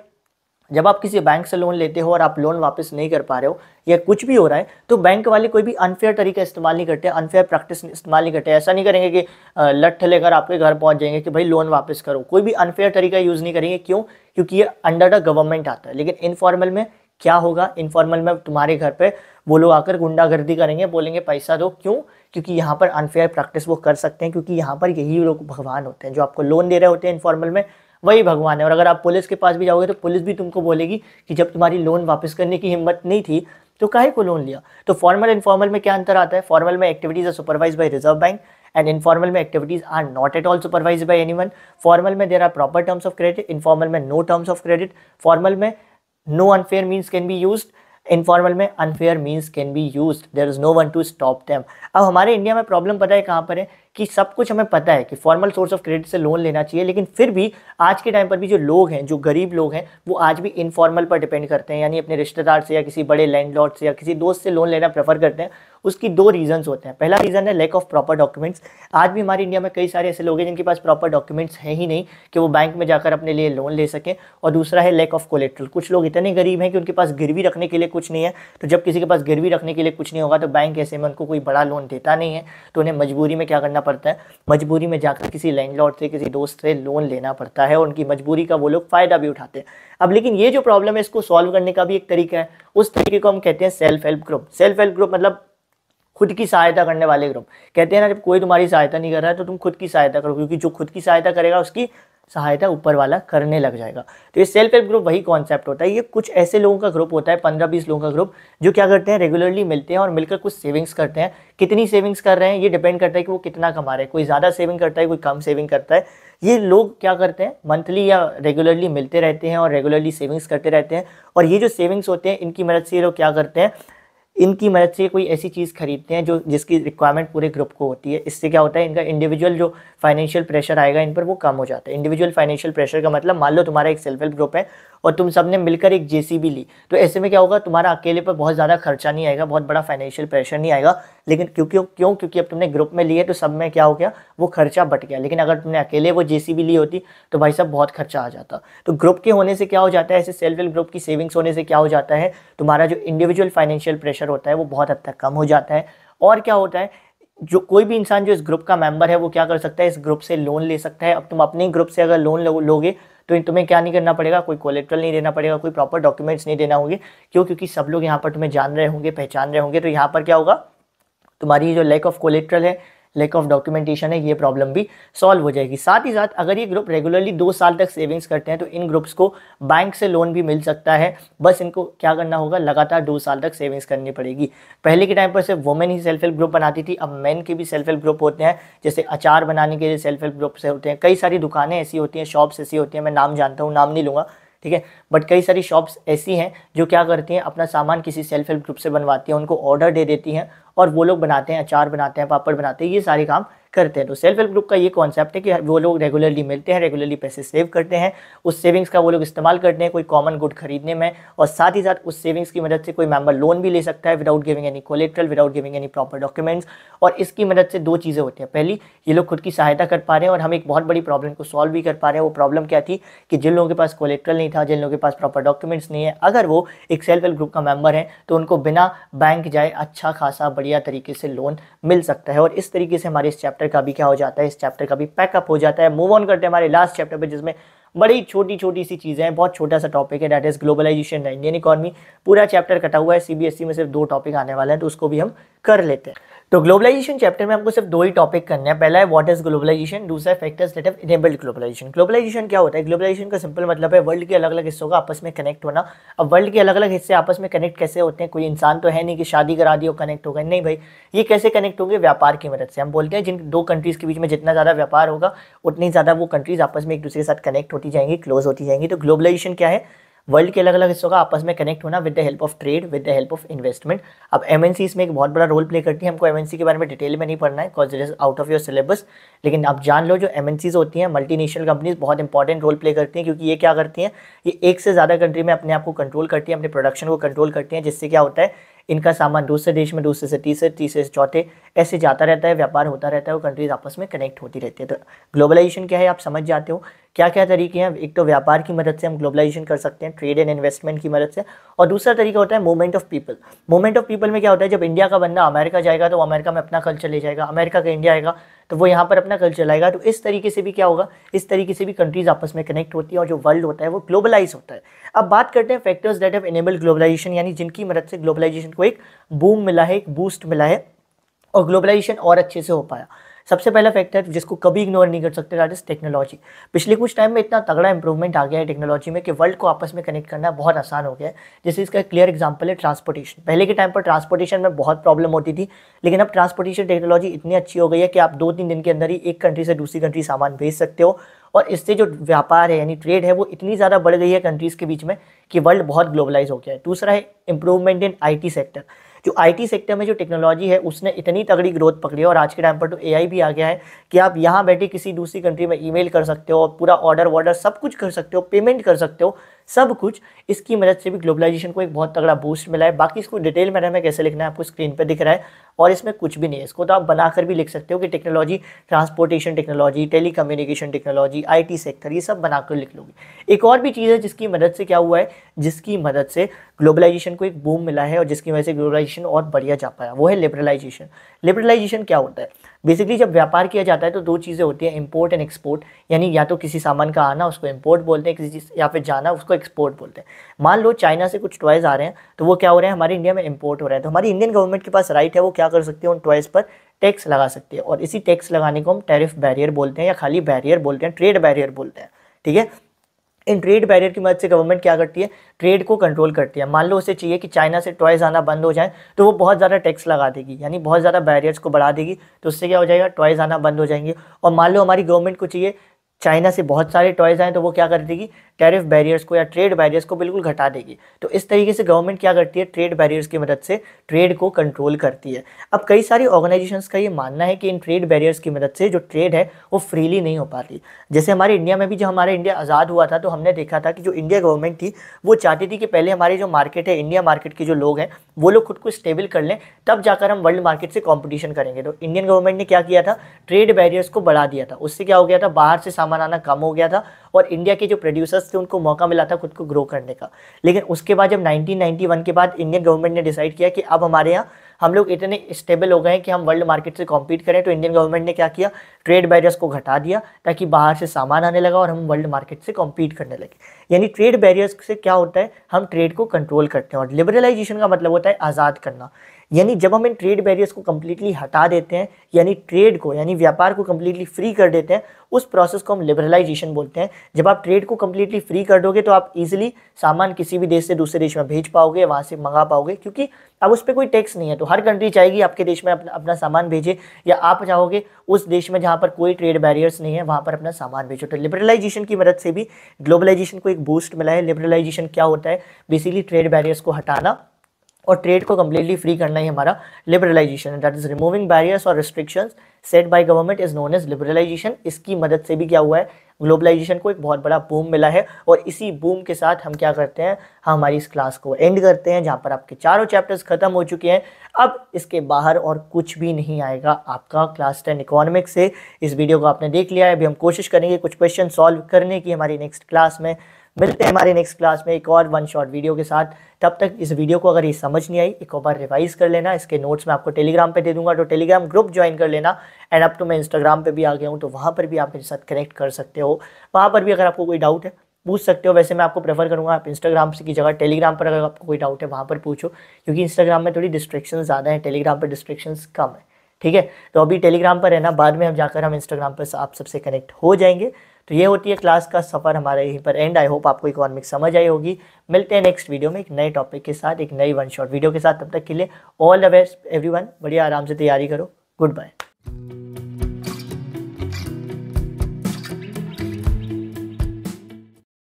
जब आप किसी बैंक से लोन लेते हो और आप लोन वापस नहीं कर पा रहे हो या कुछ भी हो रहा है तो बैंक वाले कोई भी अनफेयर तरीका इस्तेमाल नहीं करते अनफेयर प्रैक्टिस इस्तेमाल नहीं करते ऐसा नहीं करेंगे कि लट्ठ लेकर आपके घर पहुंच जाएंगे कि भाई लोन वापस करो कोई भी अनफेयर तरीका यूज़ नहीं करेंगे क्यों क्योंकि ये अंडर द गवर्नमेंट आता है लेकिन इनफॉर्मल में क्या होगा इनफॉर्मल में तुम्हारे घर पर वो लोग आकर गुंडागर्दी करेंगे बोलेंगे पैसा दो क्यों क्योंकि यहाँ पर अनफेयर प्रैक्टिस वो कर सकते हैं क्योंकि यहाँ पर यही लोग भगवान होते हैं जो आपको लोन दे रहे होते हैं इनफॉर्मल में वही भगवान है और अगर आप पुलिस के पास भी जाओगे तो पुलिस भी तुमको बोलेगी कि जब तुम्हारी लोन वापस करने की हिम्मत नहीं थी तो काहे को लोन लिया तो फॉर्मल इनफॉर्मल में क्या अंतर आता है फॉर्मल में एक्टिविटीज़ आर सुपरवाइज बाय रिजर्व बैंक एंड इनफॉर्मल में activities are not at all supervised by anyone formal में there are proper terms of credit informal में no terms of credit formal में no unfair means can be used informal में unfair means can be used there is no one to stop them अब हमारे India में problem पता है कहाँ पर है कि सब कुछ हमें पता है कि फॉर्मल सोर्स ऑफ क्रेडिट से लोन लेना चाहिए लेकिन फिर भी आज के टाइम पर भी जो लोग हैं जो गरीब लोग हैं वो आज भी इनफॉर्मल पर डिपेंड करते हैं यानी अपने रिश्तेदार से या किसी बड़े लैंडलॉर्ड से या किसी दोस्त से लोन लेना प्रेफर करते हैं उसकी दो रीजंस होते हैं पहला रीज़न है लैक ऑफ प्रॉपर डॉक्यूमेंट्स आज भी हमारे इंडिया में कई सारे ऐसे लोग हैं जिनके पास प्रॉपर डॉक्यूमेंट्स हैं ही नहीं कि वो बैंक में जाकर अपने लिए लोन ले सकें और दूसरा है लैक ऑफ कोलेट्रल कुछ लोग इतने गरीब हैं कि उनके पास गिरवी रखने के लिए कुछ नहीं है तो जब किसी के पास गिरवी रखने के लिए कुछ नहीं होगा तो बैंक ऐसे में उनको कोई बड़ा लोन देता नहीं है तो उन्हें मजबूरी में क्या करना पड़ता है मजबूरी में जाकर किसी लैंड से किसी दोस्त से लोन लेना पड़ता है और उनकी मजबूरी का वो लोग फ़ायदा भी उठाते हैं अब लेकिन ये जो प्रॉब्लम है इसको सॉल्व करने का भी एक तरीका है उस तरीके को हम कहते हैं self help group self help group मतलब खुद की सहायता करने वाले ग्रुप कहते हैं ना जब कोई तुम्हारी सहायता नहीं कर रहा है तो तुम खुद की सहायता करो क्योंकि जो खुद की सहायता करेगा उसकी सहायता ऊपर वाला करने लग जाएगा तो ये सेल्फ हेल्प ग्रुप वही कॉन्सेप्ट होता है ये कुछ ऐसे लोगों का ग्रुप होता है पंद्रह बीस लोगों का ग्रुप जो क्या करते हैं रेगुलरली मिलते हैं और मिलकर कुछ सेविंग्स करते हैं कितनी सेविंग्स कर रहे हैं ये डिपेंड करता है कि वो कितना कमा रहे हैं कोई ज़्यादा सेविंग करता है कोई कम सेविंग करता है ये लोग क्या करते हैं मंथली या रेगुलरली मिलते रहते हैं और रेगुलरली सेविंग्स करते रहते हैं और ये जो सेविंग्स होते हैं इनकी मदद से ये लोग क्या करते हैं इनकी मदद से कोई ऐसी चीज़ खरीदते हैं जो जिसकी रिक्वायरमेंट पूरे ग्रुप को होती है इससे क्या होता है इनका इंडिविजुअल जो फाइनेंशियल प्रेशर आएगा इन पर वो कम हो जाता है इंडिविजुअल फाइनेंशियल प्रेशर का मतलब मान लो तुम्हारा एक सेल्फ हेल्प ग्रुप है और तुम सब ने मिलकर एक जे ली तो ऐसे में क्या होगा तुम्हारा अकेले पर बहुत ज़्यादा खर्चा नहीं आएगा बहुत बड़ा फाइनेंशियल प्रेशर नहीं आएगा लेकिन क्योंकि क्यों क्योंकि अब तुमने ग्रुप में लिए तो सब में क्या हो गया वो खर्चा बट गया लेकिन अगर तुमने अकेले वो जे ली होती तो भाई साहब बहुत खर्चा आ जाता तो ग्रुप के होने से क्या हो जाता है ऐसे सेल्फ हेल्प ग्रुप की सेविंग्स होने से क्या हो जाता है तुम्हारा जो इंडिविजुअल फाइनेंशियल प्रेशर होता है वो बहुत हद तक कम हो जाता है और क्या होता है जो कोई भी इंसान जो इस ग्रुप का मेंबर है वो क्या कर सकता है इस ग्रुप से लोन ले सकता है अब तुम अपने ग्रुप से अगर लोन लो, लोगे तो तुम्हें क्या नहीं करना पड़ेगा कोई कोलेक्ट्रल नहीं देना पड़ेगा कोई प्रॉपर डॉक्यूमेंट्स नहीं देना होंगे क्यों क्योंकि सब लोग यहाँ पर तुम्हें जान रहे होंगे पहचान रहे होंगे तो यहाँ पर क्या होगा तुम्हारी जो लैक ऑफ कोलेक्ट्रल है लैक ऑफ डॉक्यूमेंटेशन है ये प्रॉब्लम भी सॉल्व हो जाएगी साथ ही साथ अगर ये ग्रुप रेगुलरली दो साल तक सेविंग्स करते हैं तो इन ग्रुप्स को बैंक से लोन भी मिल सकता है बस इनको क्या करना होगा लगातार दो साल तक सेविंग्स करनी पड़ेगी पहले के टाइम पर सिर्फ वुमेन ही सेल्फ हेल्प ग्रुप बनाती थी अब मेन के भी सेल्फ हेल्प ग्रुप होते हैं जैसे अचार बनाने के लिए सेल्फ हेल्प ग्रुप से होते हैं कई सारी दुकानें ऐसी होती हैं शॉप्स ऐसी होती हैं मैं नाम जानता हूँ नाम नहीं लूँगा ठीक है बट कई सारी शॉप्स ऐसी हैं जो क्या करती हैं अपना सामान किसी सेल्फ हेल्प ग्रुप से बनवाती हैं उनको ऑर्डर दे देती हैं और वो लोग बनाते हैं अचार बनाते हैं पापड़ बनाते हैं ये सारे काम करते हैं तो सेल्फ हेल्प ग्रुप का ये कॉन्सेप्ट है कि वो लोग रेगुलरली मिलते हैं रेगुलरली पैसे सेव करते हैं उस सेविंग्स का वो लोग इस्तेमाल करते हैं कोई कॉमन गुड खरीदने में और साथ ही साथ उस सेविंग्स की मदद से कोई मेंबर लोन भी ले सकता है without giving any collateral without giving any proper documents और इसकी मदद से दो चीज़ें होती हैं पहली ये लोग खुद की सहायता कर पा रहे हैं और हम एक बहुत बड़ी प्रॉब्लम को सॉल्व भी कर पा रहे हैं वो प्रॉब्लम क्या थी कि जिन लोगों के पास कोलेट्रल नहीं था जिन लोगों के पास प्रॉपर डॉक्यूमेंट्स नहीं है अगर वो एक सेल्फ हेल्प ग्रुप का मेम्बर है तो उनको बिना बैंक जाए अच्छा खासा बढ़िया तरीके से लोन मिल सकता है और इस तरीके से हमारे इस चैप्टर का भी क्या हो जाता है इस चैप्टर का भी पैकअप हो जाता है मूव ऑन करते हैं हमारे लास्ट चैप्टर पर जिसमें बड़ी छोटी छोटी सी चीज़ें हैं बहुत छोटा सा टॉपिक है that is globalisation Indian economy पूरा चैप्टर कटा हुआ है सीबीएसई में सिर्फ दो टॉपिक आने वाले हैं तो उसको भी हम कर लेते हैं तो ग्लोबलाइजेशन चैप्टर में हमको सिर्फ दो ही टॉपिक करने हैं पहला है व्हाट इज ग्लोबलाइजेशन दूसरा factors that have enabled globalisation globalisation क्या होता है ग्लोबलाइजेशन का सिंपल मतलब है वर्ल्ड के अलग अलग हिस्सों का आपस में कनेक्ट होना अब वर्ल्ड के अलग अलग हिस्से आपस में कनेक्ट कैसे होते हैं कोई इंसान तो है नहीं कि शादी करा दी और कनेक्ट हो गए नहीं भाई ये कैसे कनेक्ट होंगे व्यापार की मदद से हम बोलते हैं जिन दो कंट्रीज़ के बीच में जितना ज़्यादा व्यापार होगा उतनी ज़्यादा वो कंट्रीज़ आपस में एक दूसरे के साथ कनेक्ट होती जाएंगी क्लोज होती जाएंगी तो ग्लोबलाइजेशन क्या है वर्ल्ड के अलग अलग हिस्सों का आपस में कनेक्ट होना with the help of trade with the help of investment अब एम इसमें एक बहुत बड़ा रोल प्ले करती है हमको एम के बारे में डिटेल में नहीं पढ़ना है because it is out of your syllabus लेकिन आप जान लो जो एम होती हैं मल्टीनेशनल कंपनीज बहुत इंपॉर्टेंट रोल प्ले करती हैं क्योंकि ये क्या करती हैं ये एक से ज़्यादा कंट्री में अपने आप को कंट्रोल करती है अपने प्रोडक्शन को कंट्रोल करती हैं जिससे क्या होता है इनका सामान दूसरे देश में दूसरे से तीसरे तीसरे से चौथे ऐसे जाता रहता है व्यापार होता रहता है और कंट्रीज़ आपस में कनेक्ट होती रहती है तो ग्लोबलाइजेशन क्या है आप समझ जाते हो क्या क्या तरीके हैं एक तो व्यापार की मदद से हम ग्लोबलाइजेशन कर सकते हैं ट्रेड एंड इन्वेस्टमेंट की मदद से और दूसरा तरीका होता है movement of people movement of people में क्या होता है जब इंडिया का बंदा अमेरिका जाएगा तो अमेरिका में अपना कल्चर ले जाएगा अमेरिका का इंडिया आएगा तो वो यहाँ पर अपना कल्चर लाएगा तो इस तरीके से भी क्या होगा इस तरीके से भी कंट्रीज़ आपस में कनेक्ट होती है और जो वर्ल्ड होता है वो ग्लोबलाइज होता है अब बात करते हैं factors that have enabled globalisation यानी जिनकी मदद से ग्लोबलाइजेशन को एक बूम मिला है एक बूस्ट मिला है और ग्लोबलाइजेशन और अच्छे से हो पाया सबसे पहला फैक्टर जिसको कभी इग्नोर नहीं कर सकते दैट इज टेक्नोलॉजी पिछले कुछ टाइम में इतना तगड़ा इंप्रूवमेंट आ गया है टेक्नोलॉजी में कि वर्ल्ड को आपस में कनेक्ट करना बहुत आसान हो गया है जैसे इसका क्लियर एग्जांपल है ट्रांसपोर्टेशन पहले के टाइम पर ट्रांसपोर्टेशन में बहुत प्रॉब्लम होती थी लेकिन अब ट्रांसपोर्टेशन टेक्नोलॉजी इतनी अच्छी हो गई है कि आप दो तीन दिन के अंदर ही एक कंट्री से दूसरी कंट्री सामान भेज सकते हो और इससे जो व्यापार है यानी ट्रेड है वो इतनी ज़्यादा बढ़ गई है कंट्रीज़ के बीच में कि वर्ल्ड बहुत ग्लोबलाइज हो गया है दूसरा है इंप्रूवमेंट इन आईटी सेक्टर जो आईटी सेक्टर में जो टेक्नोलॉजी है उसने इतनी तगड़ी ग्रोथ पकड़ी है और आज के टाइम पर तो एआई भी आ गया है कि आप यहाँ बैठे किसी दूसरी कंट्री में ईमेल कर सकते हो और पूरा ऑर्डर वॉर्डर सब कुछ कर सकते हो पेमेंट कर सकते हो सब कुछ इसकी मदद से भी ग्लोबलाइजेशन को एक बहुत तगड़ा बूस्ट मिला है बाकी इसको डिटेल में हमें कैसे लिखना है आपको स्क्रीन पर दिख रहा है और इसमें कुछ भी नहीं है इसको तो आप बनाकर भी लिख सकते हो कि technology transportation technology tele technology IT sector ये सब बनाकर लिख लोगे एक और भी चीज़ है जिसकी मदद से क्या हुआ है जिसकी मदद से ग्लोबलाइजेशन को एक बूम मिला है और जिसकी वजह से ग्लोबलाइजेशन और बढ़िया जा पाया वो है लिबरलाइजेशन लिबरलाइजेशन क्या होता है बेसिकली जब व्यापार किया जाता है तो दो चीज़ें होती हैं इम्पोर्ट एंड एक्सपोर्ट यानी या तो किसी सामान का आना उसको इम्पोर्ट बोलते हैं किसी चीज़ या फिर जाना उसको एक्सपोर्ट बोलते हैं मान लो चाइना से कुछ टॉयज़ आ रहे हैं तो वो क्या हो रहे हैं हमारे इंडिया में इम्पोर्ट हो रहा है तो हमारी इंडियन गवर्नमेंट के पास राइट है वो क्या कर सकती है उन टॉयज़ पर टैक्स लगा सकती है और इसी टैक्स लगाने को हम टैरिफ बैरियर बोलते हैं या खाली बैरियर बोलते हैं ट्रेड बैरियर बोलते हैं ठीक है इन ट्रेड बैरियर की मदद से गवर्नमेंट क्या करती है ट्रेड को कंट्रोल करती है मान लो उसे चाहिए कि चाइना से टॉयज़ आना बंद हो जाए तो वो बहुत ज़्यादा टैक्स लगा देगी यानी बहुत ज़्यादा बैरियर्स को बढ़ा देगी तो उससे क्या हो जाएगा टॉयज़ आना बंद हो जाएंगे और मान लो हमारी गवर्नमेंट को चाहिए चाइना से बहुत सारे टॉयज़ आए तो वो क्या कर देगी टैरिफ बैरियर्स को या ट्रेड बैरियर्स को बिल्कुल घटा देगी तो इस तरीके से गवर्नमेंट क्या करती है ट्रेड बैरियर्स की मदद से ट्रेड को कंट्रोल करती है अब कई सारी ऑर्गेनाइजेशंस का ये मानना है कि इन ट्रेड बैरियर्स की मदद से जो ट्रेड है वो फ्रीली नहीं हो पाती जैसे हमारे इंडिया में भी जब हमारा इंडिया आज़ाद हुआ था तो हमने देखा था कि जो इंडिया गवर्नमेंट थी वो चाहती थी कि पहले हमारी जो मार्केट है इंडिया मार्केट के जो लोग हैं वो लोग खुद को स्टेबल कर लें तब जाकर हम वर्ल्ड मार्केट से कॉम्पिटिशन करेंगे तो इंडियन गवर्नमेंट ने क्या किया था ट्रेड बैरियर्स को बढ़ा दिया था उससे क्या हो गया था बाहर से बनाना कम हो गया था और इंडिया के जो प्रोड्यूसर्स थे उनको मौका मिला था खुद को ग्रो करने का लेकिन उसके बाद जब 1991 के बाद इंडियन गवर्नमेंट ने डिसाइड किया कि अब हमारे यहाँ हम लोग इतने स्टेबल हो गए हैं कि हम वर्ल्ड मार्केट से कॉम्पीट करें तो इंडियन गवर्नमेंट ने क्या किया ट्रेड बैरियर्स को घटा दिया ताकि बाहर से सामान आने लगा और हम वर्ल्ड मार्केट से कॉम्पीट करने लगे यानी ट्रेड बैरियर्स से क्या होता है हम ट्रेड को कंट्रोल करते हैं और लिबरलाइजेशन का मतलब होता है आज़ाद करना यानी जब हम इन ट्रेड बैरियर्स को कम्प्लीटली हटा देते हैं यानी ट्रेड को यानी व्यापार को कम्प्लीटली फ्री कर देते हैं उस प्रोसेस को हम लिबरलाइजेशन बोलते हैं जब आप ट्रेड को कम्प्लीटली फ्री कर दोगे तो आप इजिली सामान किसी भी देश से दूसरे देश में भेज पाओगे वहाँ से मंगा पाओगे क्योंकि अब उस पर कोई टैक्स नहीं है तो हर कंट्री चाहेगी आपके देश में अपना अपना सामान भेजे या आप चाहोगे उस देश में जहाँ पर कोई ट्रेड बैरियर्स नहीं है वहाँ पर अपना सामान भेजो तो लिबरलाइजेशन की मदद से भी ग्लोबलाइजेशन को एक बूस्ट मिला है लिबरलाइजेशन क्या होता है बेसिकली ट्रेड बैरियर्स को हटाना और ट्रेड को कम्प्लीटली फ्री करना ही हमारा लिबरलाइजेशन है दैट इज रिमूविंग बैरियर्स और restriction set by government is known as liberalisation इसकी मदद से भी क्या हुआ है ग्लोबलाइजेशन को एक बहुत बड़ा बूम मिला है और इसी बूम के साथ हम क्या करते हैं हम हमारी इस क्लास को एंड करते हैं जहाँ पर आपके चारों चैप्टर्स खत्म हो चुके हैं अब इसके बाहर और कुछ भी नहीं आएगा आपका क्लास टेन इकोनॉमिक्स से इस वीडियो को आपने देख लिया है अभी हम कोशिश करेंगे कुछ क्वेश्चन सॉल्व करने की हमारी नेक्स्ट क्लास में मिलते हैं हमारे नेक्स्ट क्लास में एक और वन शॉट वीडियो के साथ तब तक इस वीडियो को अगर ये समझ नहीं आई एक बार रिवाइज कर लेना इसके नोट्स मैं आपको टेलीग्राम पे दे दूंगा तो टेलीग्राम ग्रुप ज्वाइन कर लेना एंड अब तो मैं इंस्टाग्राम पे भी आ गया हूँ तो वहाँ पर भी आप मेरे साथ कनेक्ट कर सकते हो वहाँ पर भी अगर आपको कोई डाउट है पूछ सकते हो वैसे मैं आपको प्रेफर करूँगा आप इंस्टाग्राम से की जगह टेलीग्राम पर अगर आपको कोई डाउट है वहाँ पर पूछो क्योंकि इंस्टाग्राम में थोड़ी डिस्ट्रिक्शन ज़्यादा है टेलीग्राम पर डिस्ट्रिक्शन कम है ठीक है तो अभी टेलीग्राम पर रहना बाद में हम जाकर हम इंस्टाग्राम पर आप सबसे कनेक्ट हो जाएंगे तो ये होती है क्लास का सफ़र हमारे यहीं पर एंड आई होप आपको इकोनॉमिक समझ आई होगी मिलते हैं नेक्स्ट वीडियो में एक नए टॉपिक के साथ एक नई वन शॉट वीडियो के साथ तब तक के लिए ऑल द बेस्ट एवरी बढ़िया आराम से तैयारी करो गुड बाय